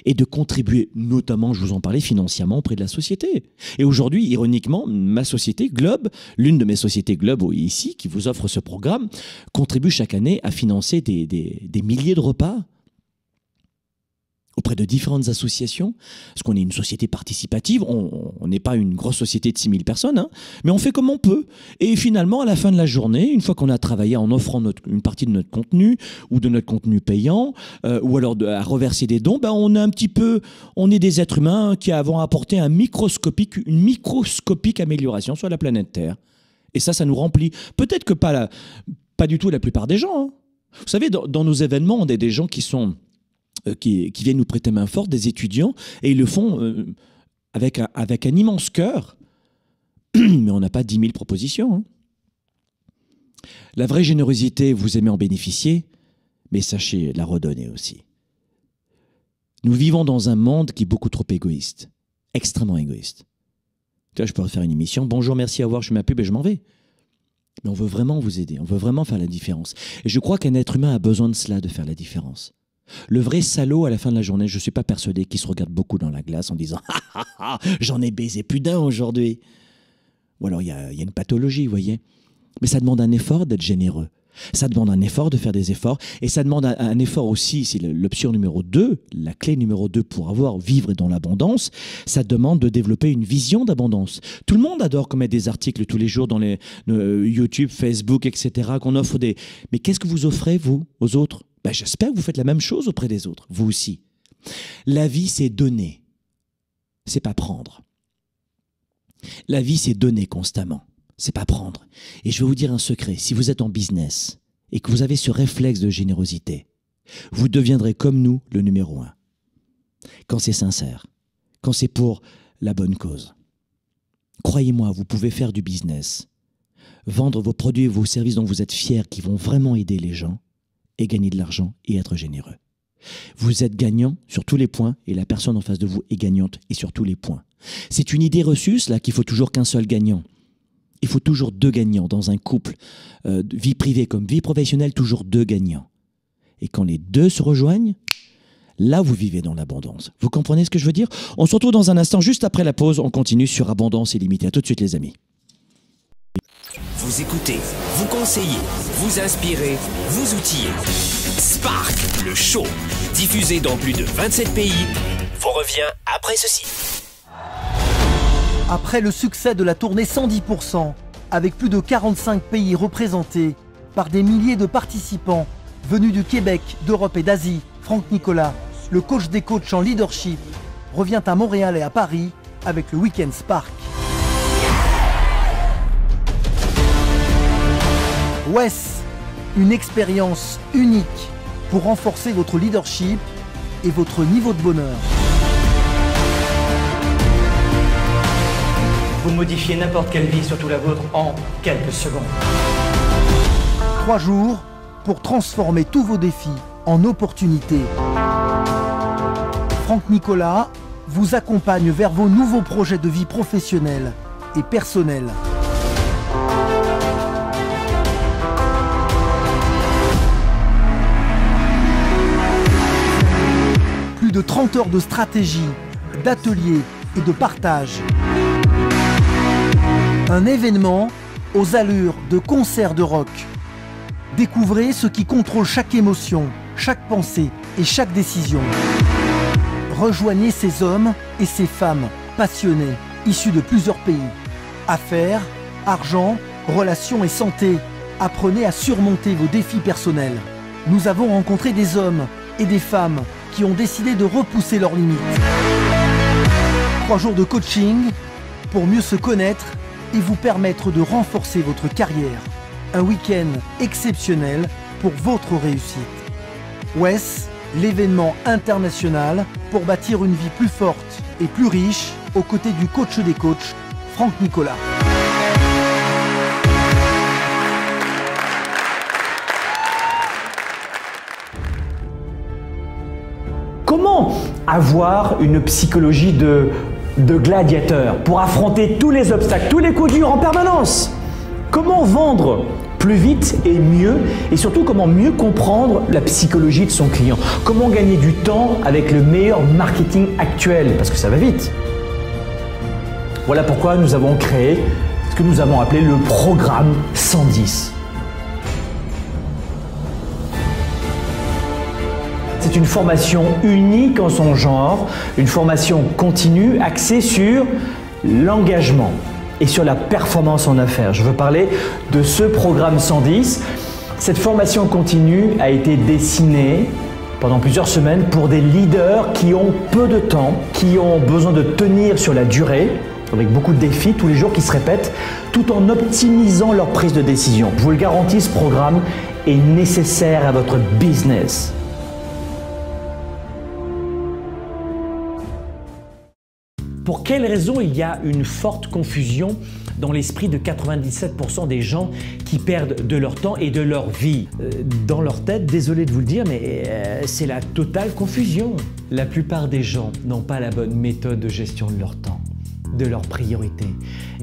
et de contribuer, notamment, je vous en parlais, financièrement auprès de la société. Et aujourd'hui, ironiquement, ma société Globe, l'une de mes sociétés Globe ici, qui vous offre ce programme, contribue chaque année à financer des, des milliers de repas auprès de différentes associations, parce qu'on est une société participative, on n'est pas une grosse société de 6000 personnes, hein, mais on fait comme on peut. Et finalement, à la fin de la journée, une fois qu'on a travaillé en offrant une partie de notre contenu, ou de notre contenu payant, euh, ou alors de, à reverser des dons, ben on est un petit peu, on est des êtres humains qui avons apporté un microscopique, une microscopique amélioration sur la planète Terre. Et ça, ça nous remplit. Peut-être que pas, pas du tout la plupart des gens. Hein. Vous savez, dans, dans nos événements, on a des gens qui sont euh, qui, viennent nous prêter main forte, des étudiants, et ils le font euh, avec, un, avec un immense cœur, mais on n'a pas 10 000 propositions. Hein. La vraie générosité, vous aimez en bénéficier, mais sachez la redonner aussi. Nous vivons dans un monde qui est beaucoup trop égoïste, extrêmement égoïste. Là, je peux faire une émission, bonjour, merci, à voir, je fais ma pub et je m'en vais. Mais on veut vraiment vous aider, on veut vraiment faire la différence. Et je crois qu'un être humain a besoin de cela, de faire la différence. Le vrai salaud, à la fin de la journée, je ne suis pas persuadé qu'il se regarde beaucoup dans la glace en disant ah, ah, ah, j'en ai baisé plus d'un aujourd'hui. Ou alors il y, a, une pathologie, vous voyez. Mais ça demande un effort d'être généreux. Ça demande un effort de faire des efforts. Et ça demande un, effort aussi, c'est l'option numéro 2, la clé numéro 2 pour avoir, vivre dans l'abondance, ça demande de développer une vision d'abondance. Tout le monde adore qu'on mette des articles tous les jours dans les, euh, YouTube, Facebook, etc., qu'on offre des... Mais qu'est-ce que vous offrez, vous, aux autres ben, j'espère que vous faites la même chose auprès des autres, vous aussi. La vie, c'est donner, c'est pas prendre. La vie, c'est donner constamment, c'est pas prendre. Et je vais vous dire un secret, si vous êtes en business et que vous avez ce réflexe de générosité, vous deviendrez comme nous le numéro un. Quand c'est sincère, quand c'est pour la bonne cause. Croyez-moi, vous pouvez faire du business, vendre vos produits et vos services dont vous êtes fiers, qui vont vraiment aider les gens, et gagner de l'argent et être généreux. Vous êtes gagnant sur tous les points et la personne en face de vous est gagnante et sur tous les points. C'est une idée reçue, cela, qu'il faut toujours qu'un seul gagnant. Il faut toujours deux gagnants dans un couple, euh, vie privée comme vie professionnelle, toujours deux gagnants. Et quand les deux se rejoignent, là vous vivez dans l'abondance. Vous comprenez ce que je veux dire On se retrouve dans un instant juste après la pause, on continue sur Abondance illimitée. à tout de suite les amis vous vous conseillez, vous inspirez, vous outillez. Spark, le show, diffusé dans plus de 27 pays, vous revient après ceci. Après le succès de la tournée 110%, avec plus de 45 pays représentés par des milliers de participants venus du Québec, d'Europe et d'Asie, Franck Nicolas, le coach des coachs en leadership, revient à Montréal et à Paris avec le week-end Spark. WES, une expérience unique pour renforcer votre leadership et votre niveau de bonheur. Vous modifiez n'importe quelle vie, surtout la vôtre, en quelques secondes. Trois jours pour transformer tous vos défis en opportunités. Franck Nicolas vous accompagne vers vos nouveaux projets de vie professionnelle et personnelle. de 30 heures de stratégie, d'ateliers et de partage. Un événement aux allures de concert de rock. Découvrez ce qui contrôle chaque émotion, chaque pensée et chaque décision. Rejoignez ces hommes et ces femmes passionnés, issus de plusieurs pays. Affaires, argent, relations et santé. Apprenez à surmonter vos défis personnels. Nous avons rencontré des hommes et des femmes qui ont décidé de repousser leurs limites. Trois jours de coaching pour mieux se connaître et vous permettre de renforcer votre carrière. Un week-end exceptionnel pour votre réussite. WES, l'événement international pour bâtir une vie plus forte et plus riche aux côtés du coach des coachs, Franck Nicolas. avoir une psychologie de, gladiateur, pour affronter tous les obstacles, tous les coups durs en permanence. Comment vendre plus vite et mieux et surtout comment mieux comprendre la psychologie de son client. Comment gagner du temps avec le meilleur marketing actuel parce que ça va vite. Voilà pourquoi nous avons créé ce que nous avons appelé le programme 110. C'est une formation unique en son genre, une formation continue axée sur l'engagement et sur la performance en affaires. Je veux parler de ce programme 110. Cette formation continue a été dessinée pendant plusieurs semaines pour des leaders qui ont peu de temps, qui ont besoin de tenir sur la durée, avec beaucoup de défis tous les jours qui se répètent, tout en optimisant leur prise de décision. Je vous le garantis, ce programme est nécessaire à votre business. Pour quelles raisons il y a une forte confusion dans l'esprit de 97% des gens qui perdent de leur temps et de leur vie. Euh, dans leur tête, désolé de vous le dire, mais euh, c'est la totale confusion. La plupart des gens n'ont pas la bonne méthode de gestion de leur temps de leurs priorités.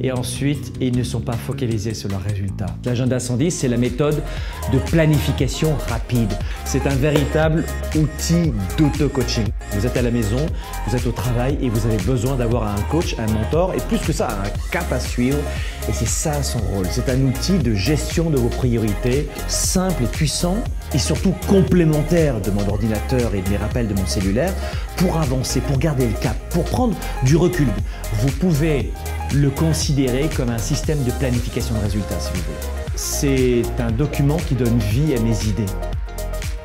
Et ensuite, ils ne sont pas focalisés sur leurs résultats. L'agenda 110, c'est la méthode de planification rapide. C'est un véritable outil d'auto-coaching. Vous êtes à la maison, vous êtes au travail et vous avez besoin d'avoir un coach, un mentor et plus que ça, un cap à suivre. Et c'est ça son rôle. C'est un outil de gestion de vos priorités, simple et puissant et surtout complémentaire de mon ordinateur et de mes rappels de mon cellulaire pour avancer, pour garder le cap, pour prendre du recul pouvez le considérer comme un système de planification de résultats, si vous voulez. C'est un document qui donne vie à mes idées,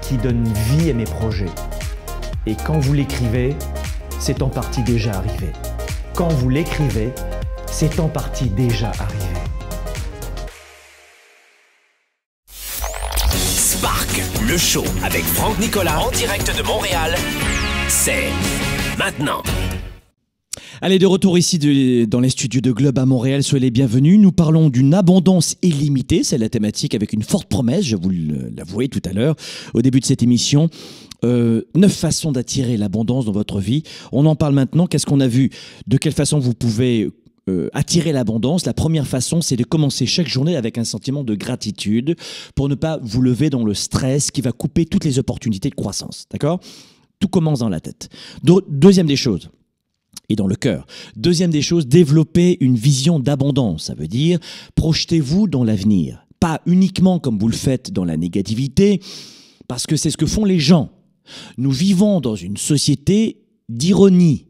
qui donne vie à mes projets. Et quand vous l'écrivez, c'est en partie déjà arrivé. Quand vous l'écrivez, c'est en partie déjà arrivé. Spark, le show avec Franck Nicolas en direct de Montréal, c'est maintenant. Allez, de retour ici dans les studios de Globe à Montréal, soyez les bienvenus. Nous parlons d'une abondance illimitée, c'est la thématique avec une forte promesse, je vous l'avouais tout à l'heure au début de cette émission. Euh, neuf façons d'attirer l'abondance dans votre vie. On en parle maintenant. Qu'est-ce qu'on a vu De quelle façon vous pouvez euh, attirer l'abondance, la première façon, c'est de commencer chaque journée avec un sentiment de gratitude pour ne pas vous lever dans le stress qui va couper toutes les opportunités de croissance. D'accord Tout commence dans la tête. Deuxième des choses, et dans le cœur. Deuxième des choses, développer une vision d'abondance. Ça veut dire projetez-vous dans l'avenir. Pas uniquement comme vous le faites dans la négativité, parce que c'est ce que font les gens. Nous vivons dans une société d'ironie,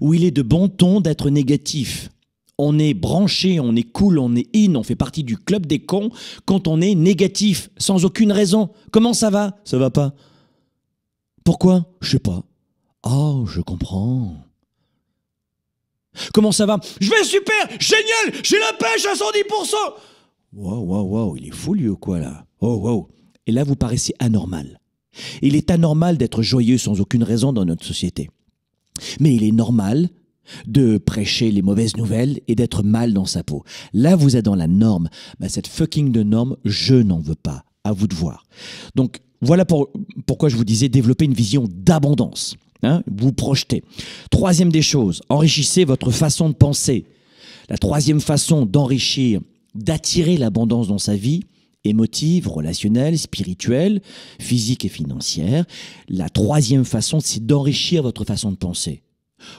où il est de bon ton d'être négatif. On est branché, on est cool, on est in, on fait partie du club des cons quand on est négatif, sans aucune raison. Comment ça va Ça va pas. Pourquoi Je sais pas. Oh, je comprends. Comment ça va Je vais super, génial, j'ai la pêche à 110%. Waouh, waouh, waouh, il est fou ou quoi là Oh, waouh. Et là, vous paraissez anormal. Il est anormal d'être joyeux sans aucune raison dans notre société. Mais il est normal de prêcher les mauvaises nouvelles et d'être mal dans sa peau. Là, vous êtes dans la norme. Bah, cette fucking de norme, je n'en veux pas. À vous de voir. Donc, voilà pour, pourquoi je vous disais développer une vision d'abondance. Hein, vous projetez. Troisième des choses, enrichissez votre façon de penser. La troisième façon d'enrichir, d'attirer l'abondance dans sa vie, émotive, relationnelle, spirituelle, physique et financière. La troisième façon, c'est d'enrichir votre façon de penser.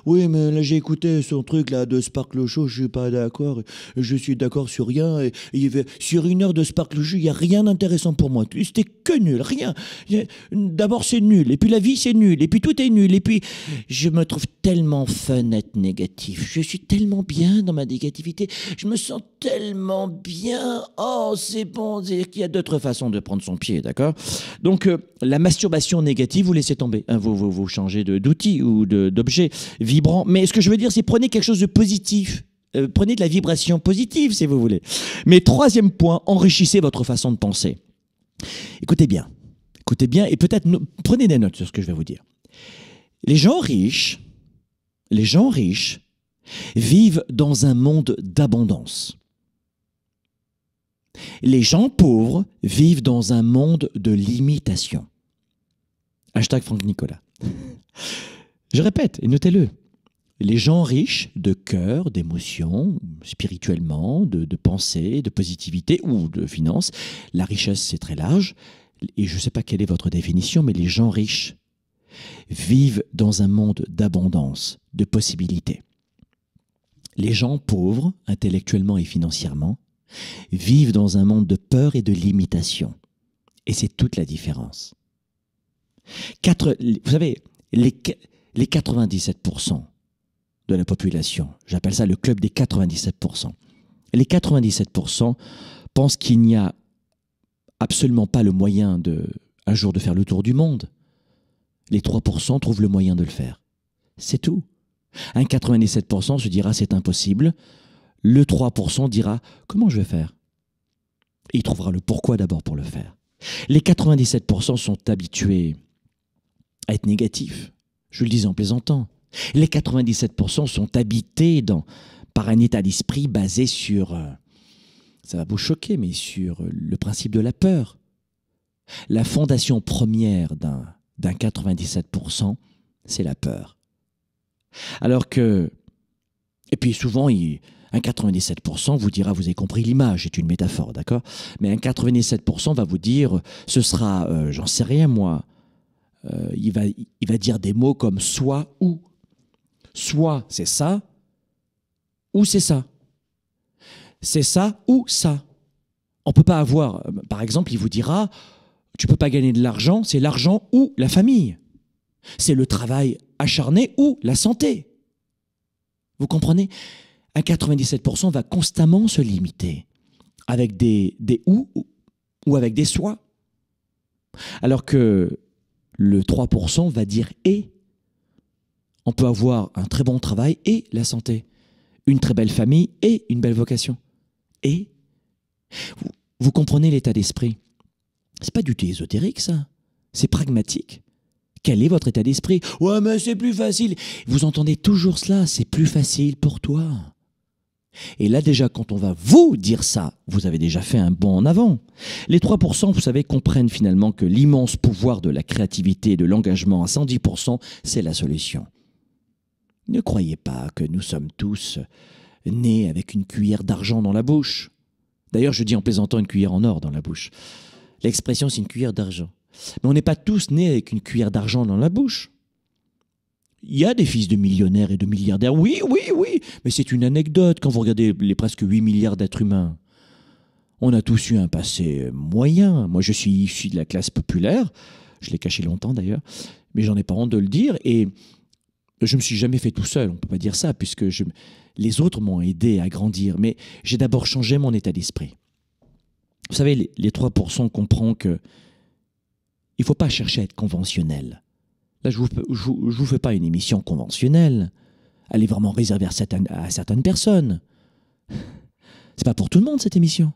Oui, mais là j'ai écouté son truc là de Sparkle Show, je suis pas d'accord, je suis d'accord sur rien. Et, il sur une heure de Sparkle Show, il y a rien d'intéressant pour moi. C'était que nul, rien. D'abord c'est nul, et puis la vie c'est nul, et puis tout est nul, et puis je me trouve tellement fun négatif. Je suis tellement bien dans ma négativité, je me sens tellement bien. Oh, c'est bon, c'est qu'il y a d'autres façons de prendre son pied, d'accord Donc euh, la masturbation négative, vous laissez tomber, hein, vous, vous, vous changez d'outil ou d'objet vibrant. Mais ce que je veux dire, c'est prenez quelque chose de positif. Euh, prenez de la vibration positive, si vous voulez. Mais troisième point, enrichissez votre façon de penser. Écoutez bien, écoutez bien, et peut-être prenez des notes sur ce que je vais vous dire. Les gens riches, les gens riches vivent dans un monde d'abondance. Les gens pauvres vivent dans un monde de limitation. Hashtag Franck Nicolas. Je répète, et notez-le, les gens riches de cœur, d'émotion, spirituellement, de, pensée, de positivité ou de finances, la richesse c'est très large, et je ne sais pas quelle est votre définition, mais les gens riches vivent dans un monde d'abondance, de possibilités. Les gens pauvres, intellectuellement et financièrement, vivent dans un monde de peur et de limitation. Et c'est toute la différence. Quatre, vous savez, les, les 97% de la population, j'appelle ça le club des 97%, les 97% pensent qu'il n'y a absolument pas le moyen de, un jour de faire le tour du monde. Les 3% trouvent le moyen de le faire. C'est tout. Un 97% se dira c'est impossible. Le 3% dira comment je vais faire il trouvera le pourquoi d'abord pour le faire. Les 97% sont habitués à être négatifs, je le dis en plaisantant. Les 97% sont habités par un état d'esprit basé sur, euh, ça va vous choquer, mais sur euh, le principe de la peur. La fondation première d'un 97%, c'est la peur. Alors que, et puis souvent, un 97% vous dira, vous avez compris l'image, est une métaphore, d'accord Mais un 97% va vous dire, ce sera, euh, j'en sais rien moi, euh, il, va, il va dire des mots comme soit ou. Soit c'est ça, ou c'est ça. C'est ça ou ça. On ne peut pas avoir, euh, par exemple, il vous dira, tu peux pas gagner de l'argent, c'est l'argent ou la famille. C'est le travail acharné ou la santé. Vous comprenez À 97%, va constamment se limiter avec des, des ou ou avec des soi, Alors que le 3% va dire et. On peut avoir un très bon travail et la santé, une très belle famille et une belle vocation. Et vous, comprenez l'état d'esprit. C'est pas du tout ésotérique ça, c'est pragmatique. Quel est votre état d'esprit Ouais, mais c'est plus facile. Vous entendez toujours cela, c'est plus facile pour toi. Et là déjà, quand on va vous dire ça, vous avez déjà fait un bond en avant. Les 3%, vous savez, comprennent finalement que l'immense pouvoir de la créativité et de l'engagement à 110%, c'est la solution. Ne croyez pas que nous sommes tous nés avec une cuillère d'argent dans la bouche. D'ailleurs, je dis en plaisantant une cuillère en or dans la bouche. L'expression, c'est une cuillère d'argent. Mais on n'est pas tous nés avec une cuillère d'argent dans la bouche il y a des fils de millionnaires et de milliardaires. Oui, oui, oui. Mais c'est une anecdote quand vous regardez les presque 8 milliards d'êtres humains. On a tous eu un passé moyen. Moi, je suis issu de la classe populaire. Je l'ai caché longtemps d'ailleurs. Mais j'en ai pas honte de le dire. Et je me suis jamais fait tout seul. On ne peut pas dire ça puisque les autres m'ont aidé à grandir. Mais j'ai d'abord changé mon état d'esprit. Vous savez, les 3% comprennent que il faut pas chercher à être conventionnel. Là, je ne vous, fais pas une émission conventionnelle. Elle est vraiment réservée à certaines, à certaines personnes. C'est pas pour tout le monde cette émission.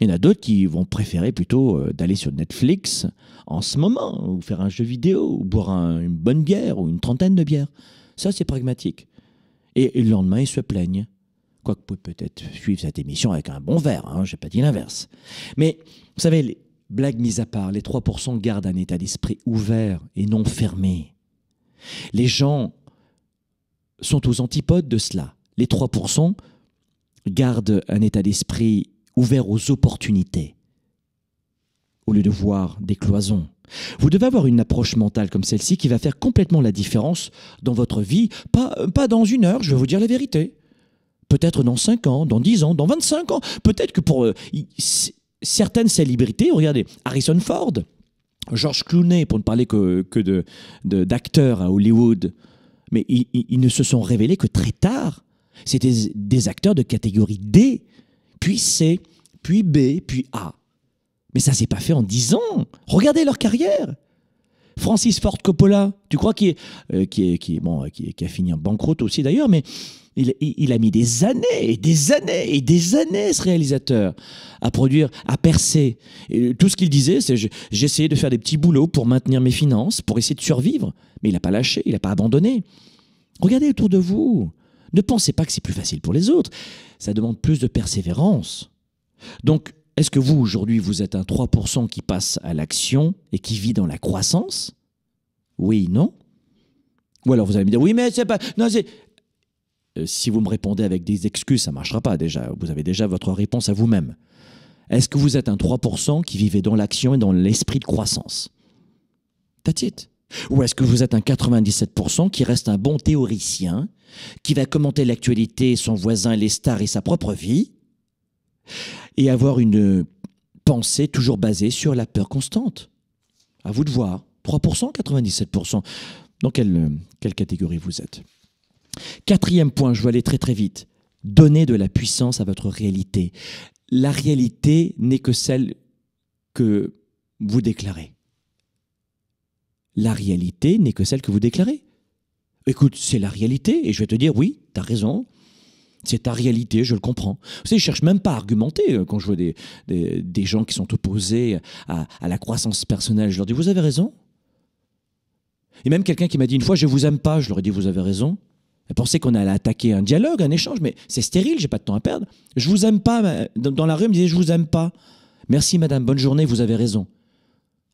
Il y en a d'autres qui vont préférer plutôt euh, d'aller sur Netflix en ce moment, ou faire un jeu vidéo, ou boire une bonne bière, ou une trentaine de bières. Ça, c'est pragmatique. Et, le lendemain, ils se plaignent. Quoique vous pouvez peut-être suivre cette émission avec un bon verre, hein, je n'ai pas dit l'inverse. Mais vous savez, les, Blague mise à part, les 3% gardent un état d'esprit ouvert et non fermé. Les gens sont aux antipodes de cela. Les 3% gardent un état d'esprit ouvert aux opportunités au lieu de voir des cloisons. Vous devez avoir une approche mentale comme celle-ci qui va faire complètement la différence dans votre vie, pas, pas dans une heure, je vais vous dire la vérité. Peut-être dans 5 ans, dans 10 ans, dans 25 ans. Peut-être que pour... Euh, certaines célébrités, regardez, Harrison Ford, George Clooney, pour ne parler que, d'acteurs à Hollywood, mais ils, ne se sont révélés que très tard. C'était des, acteurs de catégorie D, puis C, puis B, puis A. Mais ça s'est pas fait en 10 ans. Regardez leur carrière. Francis Ford Coppola, tu crois qu'il euh, qui, qui, bon, euh, qui, a fini en banqueroute aussi d'ailleurs, mais il, a mis des années et des années et des années, ce réalisateur, à produire, à percer. tout ce qu'il disait, c'est essayé de faire des petits boulots pour maintenir mes finances, pour essayer de survivre. Mais il n'a pas lâché, il n'a pas abandonné. Regardez autour de vous. Ne pensez pas que c'est plus facile pour les autres. Ça demande plus de persévérance. Donc, est-ce que vous, aujourd'hui, vous êtes un 3% qui passe à l'action et qui vit dans la croissance Oui, non Ou alors vous allez me dire, oui, mais c'est pas... Non, euh, si vous me répondez avec des excuses, ça ne marchera pas déjà. Vous avez déjà votre réponse à vous-même. Est-ce que vous êtes un 3% qui vivez dans l'action et dans l'esprit de croissance That's it. Ou est-ce que vous êtes un 97% qui reste un bon théoricien, qui va commenter l'actualité, son voisin, les stars et sa propre vie et avoir une pensée toujours basée sur la peur constante. À vous de voir. 3%, 97%. Dans quelle, quelle catégorie vous êtes Quatrième point, je vais aller très très vite. Donnez de la puissance à votre réalité. La réalité n'est que celle que vous déclarez. La réalité n'est que celle que vous déclarez. Écoute, c'est la réalité et je vais te dire oui, tu as raison, c'est ta réalité, je le comprends. Vous savez, je cherche même pas à argumenter euh, quand je vois des, gens qui sont opposés à, la croissance personnelle. Je leur dis, vous avez raison. Et même quelqu'un qui m'a dit une fois, je vous aime pas, je leur ai dit, vous avez raison. Elle pensait qu'on allait attaquer un dialogue, un échange, mais c'est stérile, j'ai pas de temps à perdre. Je vous aime pas. Dans la rue, elle me disait, je vous aime pas. Merci madame, bonne journée, vous avez raison.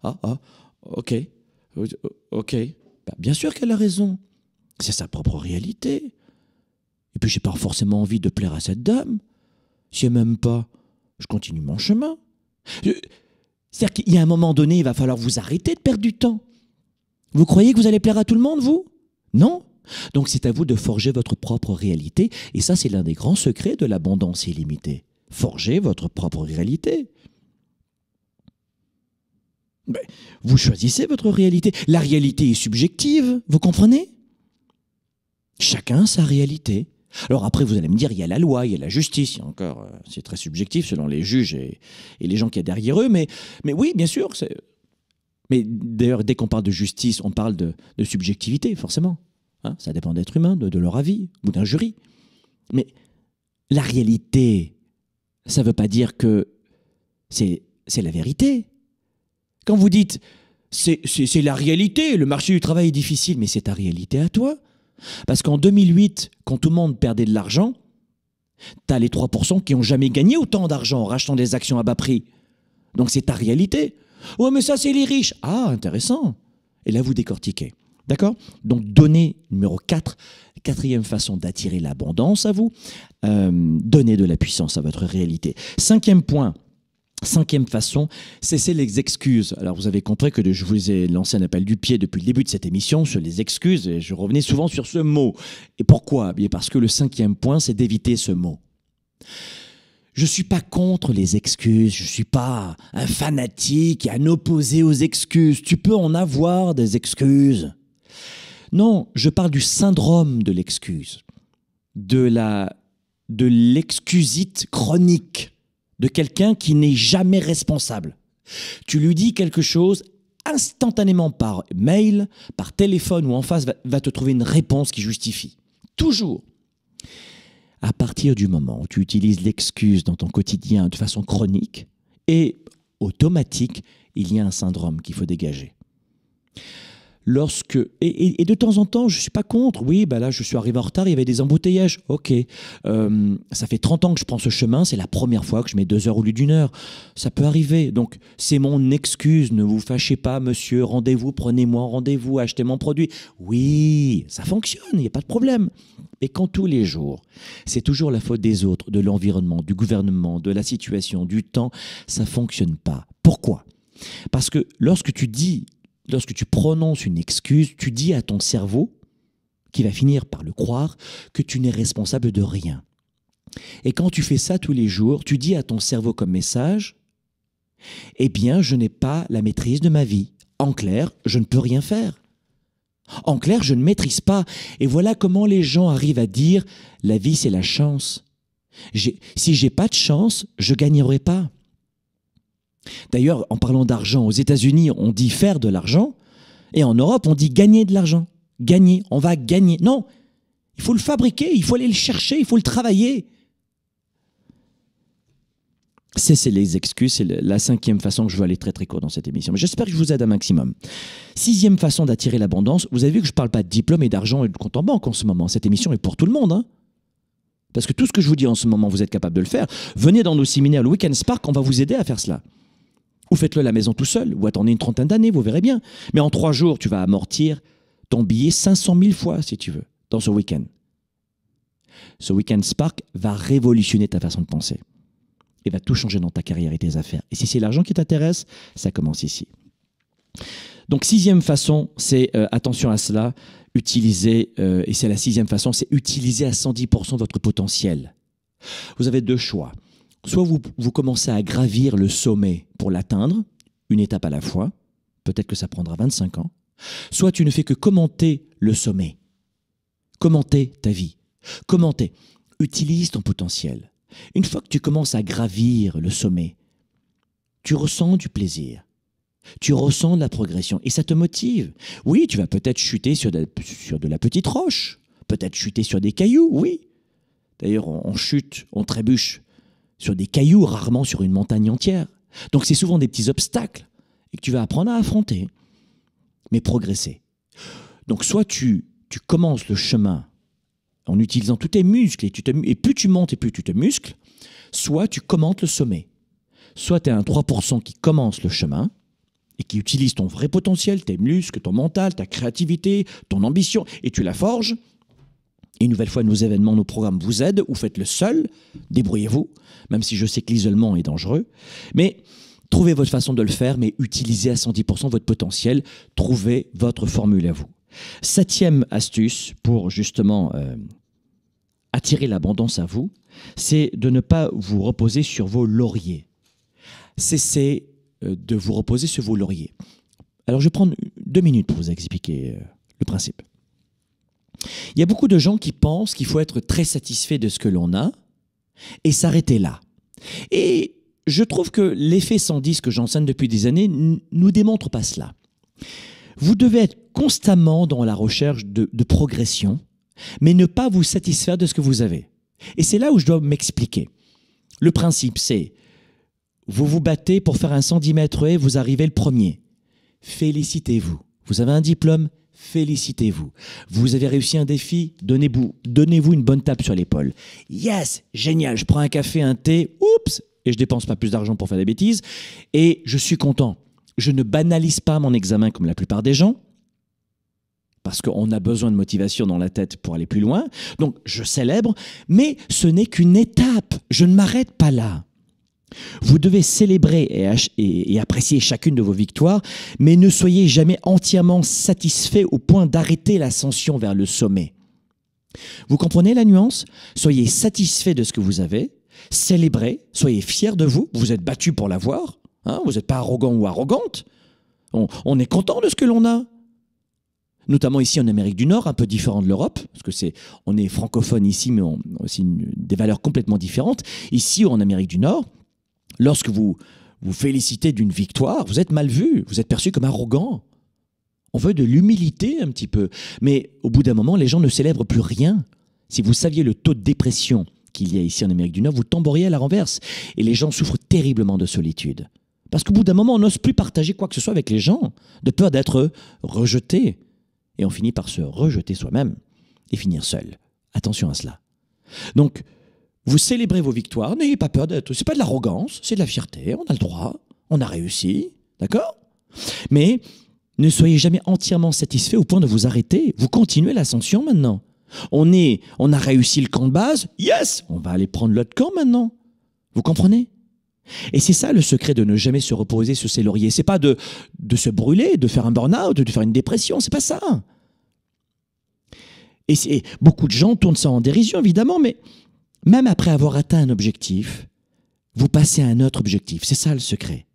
Ah, ah, ok. Ok. Bah, bien sûr qu'elle a raison. C'est sa propre réalité. Et puis j'ai pas forcément envie de plaire à cette dame. Si elle m'aime pas, je continue mon chemin. C'est-à-dire qu'il y a un moment donné, il va falloir vous arrêter de perdre du temps. Vous croyez que vous allez plaire à tout le monde, vous Non Donc c'est à vous de forger votre propre réalité, et ça c'est l'un des grands secrets de l'abondance illimitée. Forger votre propre réalité. Ben, vous choisissez votre réalité. La réalité est subjective, vous comprenez Chacun sa réalité. Alors après, vous allez me dire, il y a la loi, il y a la justice, il encore, euh, c'est très subjectif selon les juges et, les gens qui y a derrière eux, mais, mais oui, bien sûr. Mais d'ailleurs, dès qu'on parle de justice, on parle de, subjectivité, forcément. Hein. ça dépend d'être humain, de, de, leur avis ou d'un jury. Mais la réalité, ça ne veut pas dire que c'est la vérité. Quand vous dites, c'est la réalité, le marché du travail est difficile, mais c'est ta réalité à toi. Parce qu'en 2008, quand tout le monde perdait de l'argent, tu as les 3% qui n'ont jamais gagné autant d'argent en rachetant des actions à bas prix. Donc c'est ta réalité. Ouais, mais ça, c'est les riches. Ah, intéressant. Et là, vous décortiquez. D'accord Donc, donner numéro 4, quatrième façon d'attirer l'abondance à vous, euh, donner de la puissance à votre réalité. Cinquième point, Cinquième façon, cesser les excuses. Alors vous avez compris que je vous ai lancé un appel du pied depuis le début de cette émission sur les excuses et je revenais souvent sur ce mot. Et pourquoi eh Bien Parce que le cinquième point, c'est d'éviter ce mot. Je ne suis pas contre les excuses, je ne suis pas un fanatique à un opposé aux excuses. Tu peux en avoir des excuses. Non, je parle du syndrome de l'excuse, de la de l'excusite chronique de quelqu'un qui n'est jamais responsable. Tu lui dis quelque chose, instantanément par mail, par téléphone ou en face, va te trouver une réponse qui justifie. Toujours. À partir du moment où tu utilises l'excuse dans ton quotidien de façon chronique et automatique, il y a un syndrome qu'il faut dégager lorsque et, de temps en temps, je ne suis pas contre. Oui, bah là, je suis arrivé en retard, il y avait des embouteillages. Ok, euh, ça fait 30 ans que je prends ce chemin, c'est la première fois que je mets deux heures au lieu d'une heure. Ça peut arriver. Donc c'est mon excuse. Ne vous fâchez pas, monsieur. Rendez-vous, prenez-moi rendez-vous, achetez mon produit. Oui, ça fonctionne, il n'y a pas de problème. Mais quand tous les jours, c'est toujours la faute des autres, de l'environnement, du gouvernement, de la situation, du temps, ça fonctionne pas. Pourquoi Parce que lorsque tu dis lorsque tu prononces une excuse, tu dis à ton cerveau, qui va finir par le croire, que tu n'es responsable de rien. Et quand tu fais ça tous les jours, tu dis à ton cerveau comme message, eh bien, je n'ai pas la maîtrise de ma vie. En clair, je ne peux rien faire. En clair, je ne maîtrise pas. Et voilà comment les gens arrivent à dire, la vie, c'est la chance. Si j'ai pas de chance, je gagnerai pas. D'ailleurs, en parlant d'argent, aux États-Unis, on dit faire de l'argent, et en Europe, on dit gagner de l'argent. Gagner, on va gagner. Non, il faut le fabriquer, il faut aller le chercher, il faut le travailler. C'est les excuses, c'est la cinquième façon que je veux aller très très court dans cette émission. J'espère que je vous aide un maximum. Sixième façon d'attirer l'abondance, vous avez vu que je ne parle pas de diplôme et d'argent et de compte en banque en ce moment. Cette émission est pour tout le monde. Hein. Parce que tout ce que je vous dis en ce moment, vous êtes capable de le faire. Venez dans nos séminaires, le Weekend Spark, on va vous aider à faire cela. Ou faites-le à la maison tout seul, ou attendez une trentaine d'années, vous verrez bien. Mais en trois jours, tu vas amortir ton billet 500 000 fois, si tu veux, dans ce week-end. Ce week-end Spark va révolutionner ta façon de penser et va tout changer dans ta carrière et tes affaires. Et si c'est l'argent qui t'intéresse, ça commence ici. Donc sixième façon, c'est euh, attention à cela, utiliser, euh, et c'est la sixième façon, c'est utiliser à 110% votre potentiel. Vous avez deux choix soit vous, commencez à gravir le sommet pour l'atteindre, une étape à la fois, peut-être que ça prendra 25 ans, soit tu ne fais que commenter le sommet, commenter ta vie, commenter, utilise ton potentiel. Une fois que tu commences à gravir le sommet, tu ressens du plaisir, tu ressens de la progression et ça te motive. Oui, tu vas peut-être chuter sur de, sur de la petite roche, peut-être chuter sur des cailloux, oui. D'ailleurs, on chute, on trébuche, sur des cailloux, rarement sur une montagne entière. Donc c'est souvent des petits obstacles et que tu vas apprendre à affronter, mais progresser. Donc soit tu, commences le chemin en utilisant tous tes muscles et, tu et plus tu montes et plus tu te muscles, soit tu commentes le sommet. Soit tu es un 3% qui commence le chemin et qui utilise ton vrai potentiel, tes muscles, ton mental, ta créativité, ton ambition, et tu la forges, une nouvelle fois, nos événements, nos programmes vous aident, ou faites-le seul, débrouillez-vous, même si je sais que l'isolement est dangereux. Mais trouvez votre façon de le faire, mais utilisez à 110% votre potentiel, trouvez votre formule à vous. Septième astuce pour justement euh, attirer l'abondance à vous, c'est de ne pas vous reposer sur vos lauriers. Cessez euh, de vous reposer sur vos lauriers. Alors je vais prendre deux minutes pour vous expliquer euh, le principe. Il y a beaucoup de gens qui pensent qu'il faut être très satisfait de ce que l'on a et s'arrêter là. Et je trouve que l'effet 110 que j'enseigne depuis des années nous démontre pas cela. Vous devez être constamment dans la recherche de, progression, mais ne pas vous satisfaire de ce que vous avez. Et c'est là où je dois m'expliquer. Le principe, c'est vous vous battez pour faire un 110 mètres et vous arrivez le premier. Félicitez-vous. Vous avez un diplôme, félicitez-vous. Vous avez réussi un défi, donnez-vous une bonne tape sur l'épaule. Yes, génial, je prends un café, un thé, oups, et je dépense pas plus d'argent pour faire des bêtises, et je suis content. Je ne banalise pas mon examen comme la plupart des gens, parce qu'on a besoin de motivation dans la tête pour aller plus loin, donc je célèbre, mais ce n'est qu'une étape, je ne m'arrête pas là. Vous devez célébrer et, apprécier chacune de vos victoires, mais ne soyez jamais entièrement satisfait au point d'arrêter l'ascension vers le sommet. Vous comprenez la nuance Soyez satisfait de ce que vous avez, célébrez, soyez fiers de vous, vous êtes battu pour l'avoir, hein, vous n'êtes pas arrogant ou arrogante, on, est content de ce que l'on a, notamment ici en Amérique du Nord, un peu différent de l'Europe, parce que c'est, on est francophone ici, mais on, a aussi des valeurs complètement différentes. Ici, en Amérique du Nord, Lorsque vous vous félicitez d'une victoire, vous êtes mal vu, vous êtes perçu comme arrogant. On veut de l'humilité un petit peu. Mais au bout d'un moment, les gens ne célèbrent plus rien. Si vous saviez le taux de dépression qu'il y a ici en Amérique du Nord, vous tomberiez à la renverse. Et les gens souffrent terriblement de solitude. Parce qu'au bout d'un moment, on n'ose plus partager quoi que ce soit avec les gens, de peur d'être rejeté. Et on finit par se rejeter soi-même et finir seul. Attention à cela. Donc, vous célébrez vos victoires, n'ayez pas peur d'être. C'est pas de l'arrogance, c'est de la fierté, on a le droit, on a réussi, d'accord Mais ne soyez jamais entièrement satisfait au point de vous arrêter. Vous continuez l'ascension maintenant. On est, on a réussi le camp de base, yes, on va aller prendre l'autre camp maintenant. Vous comprenez et c'est ça le secret de ne jamais se reposer sur ses lauriers. C'est pas de, de se brûler, de faire un burn-out, de faire une dépression, c'est pas ça. Et, et beaucoup de gens tournent ça en dérision évidemment, mais même après avoir atteint un objectif, vous passez à un autre objectif. C'est ça le secret.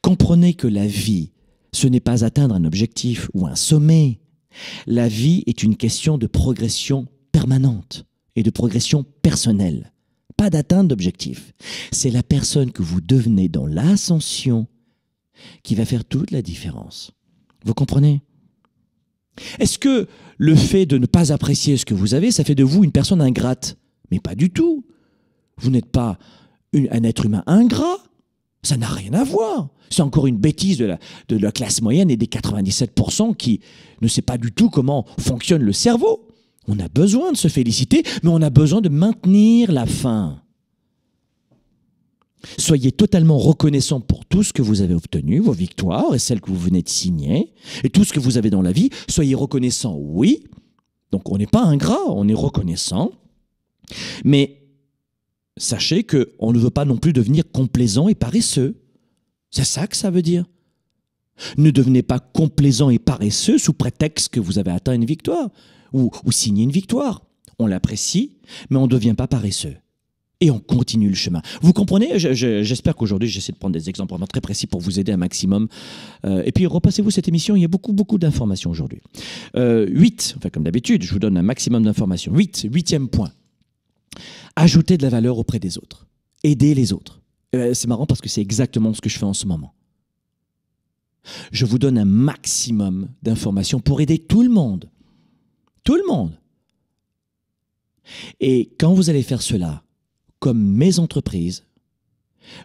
Comprenez que la vie, ce n'est pas atteindre un objectif ou un sommet. La vie est une question de progression permanente et de progression personnelle. Pas d'atteinte d'objectif. C'est la personne que vous devenez dans l'ascension qui va faire toute la différence. Vous comprenez Est-ce que le fait de ne pas apprécier ce que vous avez, ça fait de vous une personne ingrate mais pas du tout. Vous n'êtes pas un être humain ingrat. Ça n'a rien à voir. C'est encore une bêtise de la, de la classe moyenne et des 97% qui ne sait pas du tout comment fonctionne le cerveau. On a besoin de se féliciter, mais on a besoin de maintenir la faim. Soyez totalement reconnaissant pour tout ce que vous avez obtenu, vos victoires et celles que vous venez de signer, et tout ce que vous avez dans la vie. Soyez reconnaissant, oui. Donc on n'est pas ingrat, on est reconnaissant. Mais sachez que on ne veut pas non plus devenir complaisant et paresseux. C'est ça que ça veut dire. Ne devenez pas complaisant et paresseux sous prétexte que vous avez atteint une victoire ou, signé une victoire. On l'apprécie, mais on ne devient pas paresseux. Et on continue le chemin. Vous comprenez J'espère qu'aujourd'hui, j'essaie de prendre des exemples vraiment très précis pour vous aider un maximum. Euh, et puis, repassez-vous cette émission, il y a beaucoup, beaucoup d'informations aujourd'hui. Euh, huit, 8, enfin, comme d'habitude, je vous donne un maximum d'informations. 8, huitième point. Ajouter de la valeur auprès des autres. Aider les autres. Euh, c'est marrant parce que c'est exactement ce que je fais en ce moment. Je vous donne un maximum d'informations pour aider tout le monde. Tout le monde. Et quand vous allez faire cela, comme mes entreprises,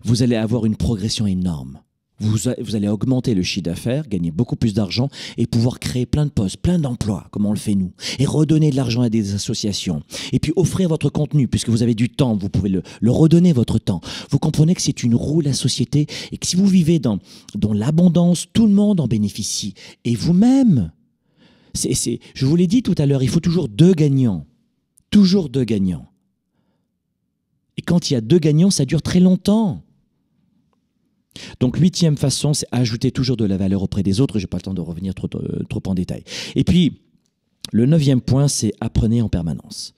vous allez avoir une progression énorme. Vous, allez augmenter le chiffre d'affaires, gagner beaucoup plus d'argent et pouvoir créer plein de postes, plein d'emplois, comme on le fait nous, et redonner de l'argent à des associations. Et puis offrir votre contenu, puisque vous avez du temps, vous pouvez le, redonner votre temps. Vous comprenez que c'est une roue la société et que si vous vivez dans, dans l'abondance, tout le monde en bénéficie. Et vous-même, c'est, je vous l'ai dit tout à l'heure, il faut toujours deux gagnants. Toujours deux gagnants. Et quand il y a deux gagnants, ça dure très longtemps. Donc huitième façon, c'est ajouter toujours de la valeur auprès des autres. Je n'ai pas le temps de revenir euh, trop, en détail. Et puis, le neuvième point, c'est apprenez en permanence.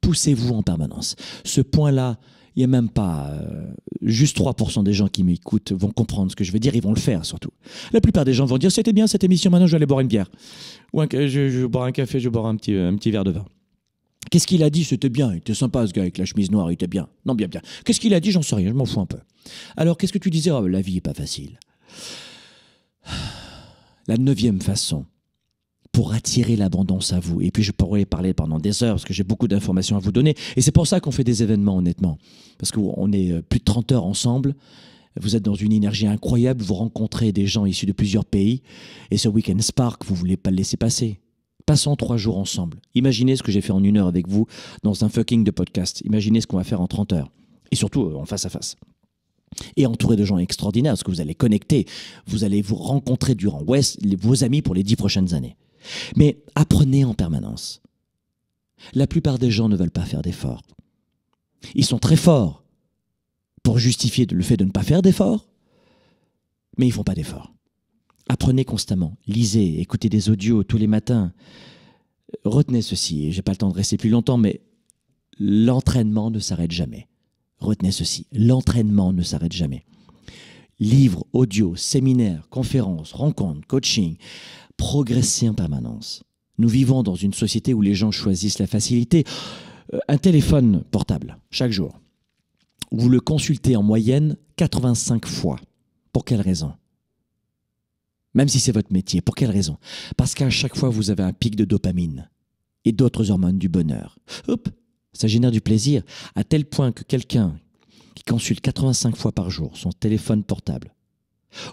Poussez-vous en permanence. Ce point-là, il n'y a même pas euh, juste 3% des gens qui m'écoutent vont comprendre ce que je veux dire, ils vont le faire surtout. La plupart des gens vont dire c'était bien cette émission, maintenant je vais aller boire une bière. Ou je, je bois un café, je bois un petit, un petit verre de vin. Qu'est-ce qu'il a dit C'était bien, il était sympa ce gars avec la chemise noire, il était bien. Non, bien, bien. Qu'est-ce qu'il a dit J'en sais rien, je m'en fous un peu. Alors, qu'est-ce que tu disais oh, La vie n'est pas facile. La neuvième façon pour attirer l'abondance à vous. Et puis je pourrais parler pendant des heures parce que j'ai beaucoup d'informations à vous donner. Et c'est pour ça qu'on fait des événements, honnêtement. Parce qu'on est euh, plus de 30 heures ensemble. Vous êtes dans une énergie incroyable. Vous rencontrez des gens issus de plusieurs pays. Et ce week-end Spark, vous ne voulez pas le laisser passer. Passons trois jours ensemble. Imaginez ce que j'ai fait en une heure avec vous dans un fucking de podcast. Imaginez ce qu'on va faire en 30 heures. Et surtout euh, en face à face. Et entouré de gens extraordinaires, parce que vous allez connecter, vous allez vous rencontrer durant West, vos amis pour les dix prochaines années. Mais apprenez en permanence. La plupart des gens ne veulent pas faire d'efforts. Ils sont très forts pour justifier le fait de ne pas faire d'efforts, mais ils ne font pas d'efforts. Apprenez constamment, lisez, écoutez des audios tous les matins. Retenez ceci, j'ai pas le temps de rester plus longtemps, mais l'entraînement ne s'arrête jamais. Retenez ceci, l'entraînement ne s'arrête jamais. Livres, audios, séminaires, conférences, rencontres, coaching, progressez en permanence. Nous vivons dans une société où les gens choisissent la facilité. Euh, un téléphone portable, chaque jour. Vous le consultez en moyenne 85 fois. Pour quelle raison même si c'est votre métier. Pour quelle raison Parce qu'à chaque fois, vous avez un pic de dopamine et d'autres hormones du bonheur. Hop, ça génère du plaisir, à tel point que quelqu'un qui consulte 85 fois par jour son téléphone portable,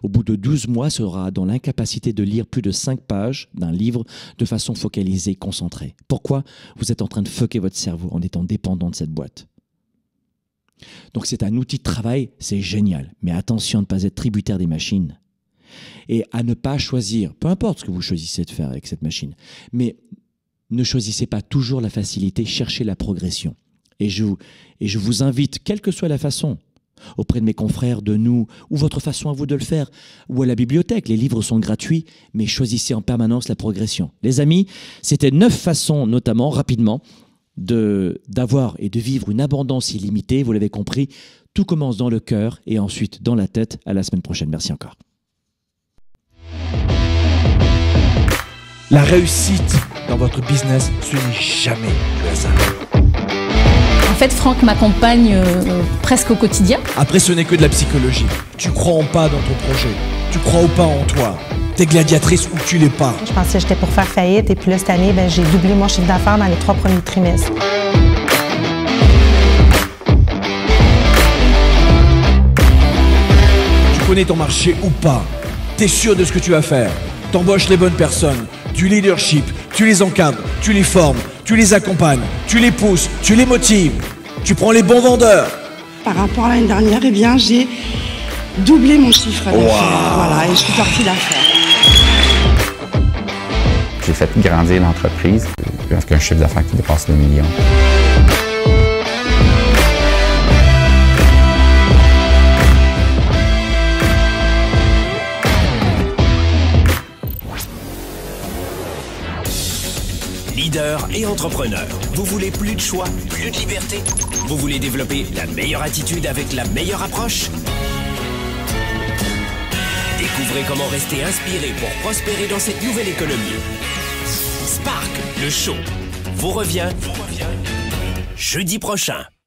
au bout de 12 mois sera dans l'incapacité de lire plus de 5 pages d'un livre de façon focalisée, concentrée. Pourquoi vous êtes en train de fucker votre cerveau en étant dépendant de cette boîte Donc c'est un outil de travail, c'est génial, mais attention de ne pas être tributaire des machines et à ne pas choisir, peu importe ce que vous choisissez de faire avec cette machine, mais ne choisissez pas toujours la facilité, cherchez la progression. Et je, vous, invite, quelle que soit la façon, auprès de mes confrères, de nous, ou votre façon à vous de le faire, ou à la bibliothèque. Les livres sont gratuits, mais choisissez en permanence la progression. Les amis, c'était neuf façons, notamment rapidement, d'avoir et de vivre une abondance illimitée. Vous l'avez compris, tout commence dans le cœur et ensuite dans la tête. À la semaine prochaine. Merci encore. La réussite dans votre business, ce n'est jamais le hasard. En fait, Franck m'accompagne euh, presque au quotidien. Après, ce n'est que de la psychologie. Tu crois ou pas dans ton projet. Tu crois ou pas en toi. T'es gladiatrice ou tu l'es pas. Je pensais que j'étais pour faire faillite et puis là, cette année, ben, j'ai doublé mon chiffre d'affaires dans les trois premiers trimestres. Tu connais ton marché ou pas. T'es sûr de ce que tu vas faire. T'embauches les bonnes personnes du leadership, tu les encadres, tu les formes, tu les accompagnes, tu les pousses, tu les motives, tu prends les bons vendeurs. Par rapport à l'année dernière, eh bien, j'ai doublé mon chiffre d'affaires. Voilà, et je suis partie d'affaires. J'ai fait grandir l'entreprise parce un chiffre d'affaires qui dépasse le million. Entrepreneur, Vous voulez plus de choix, plus de liberté? Vous voulez développer la meilleure attitude avec la meilleure approche? Découvrez comment rester inspiré pour prospérer dans cette nouvelle économie. Spark, le show, vous revient jeudi prochain.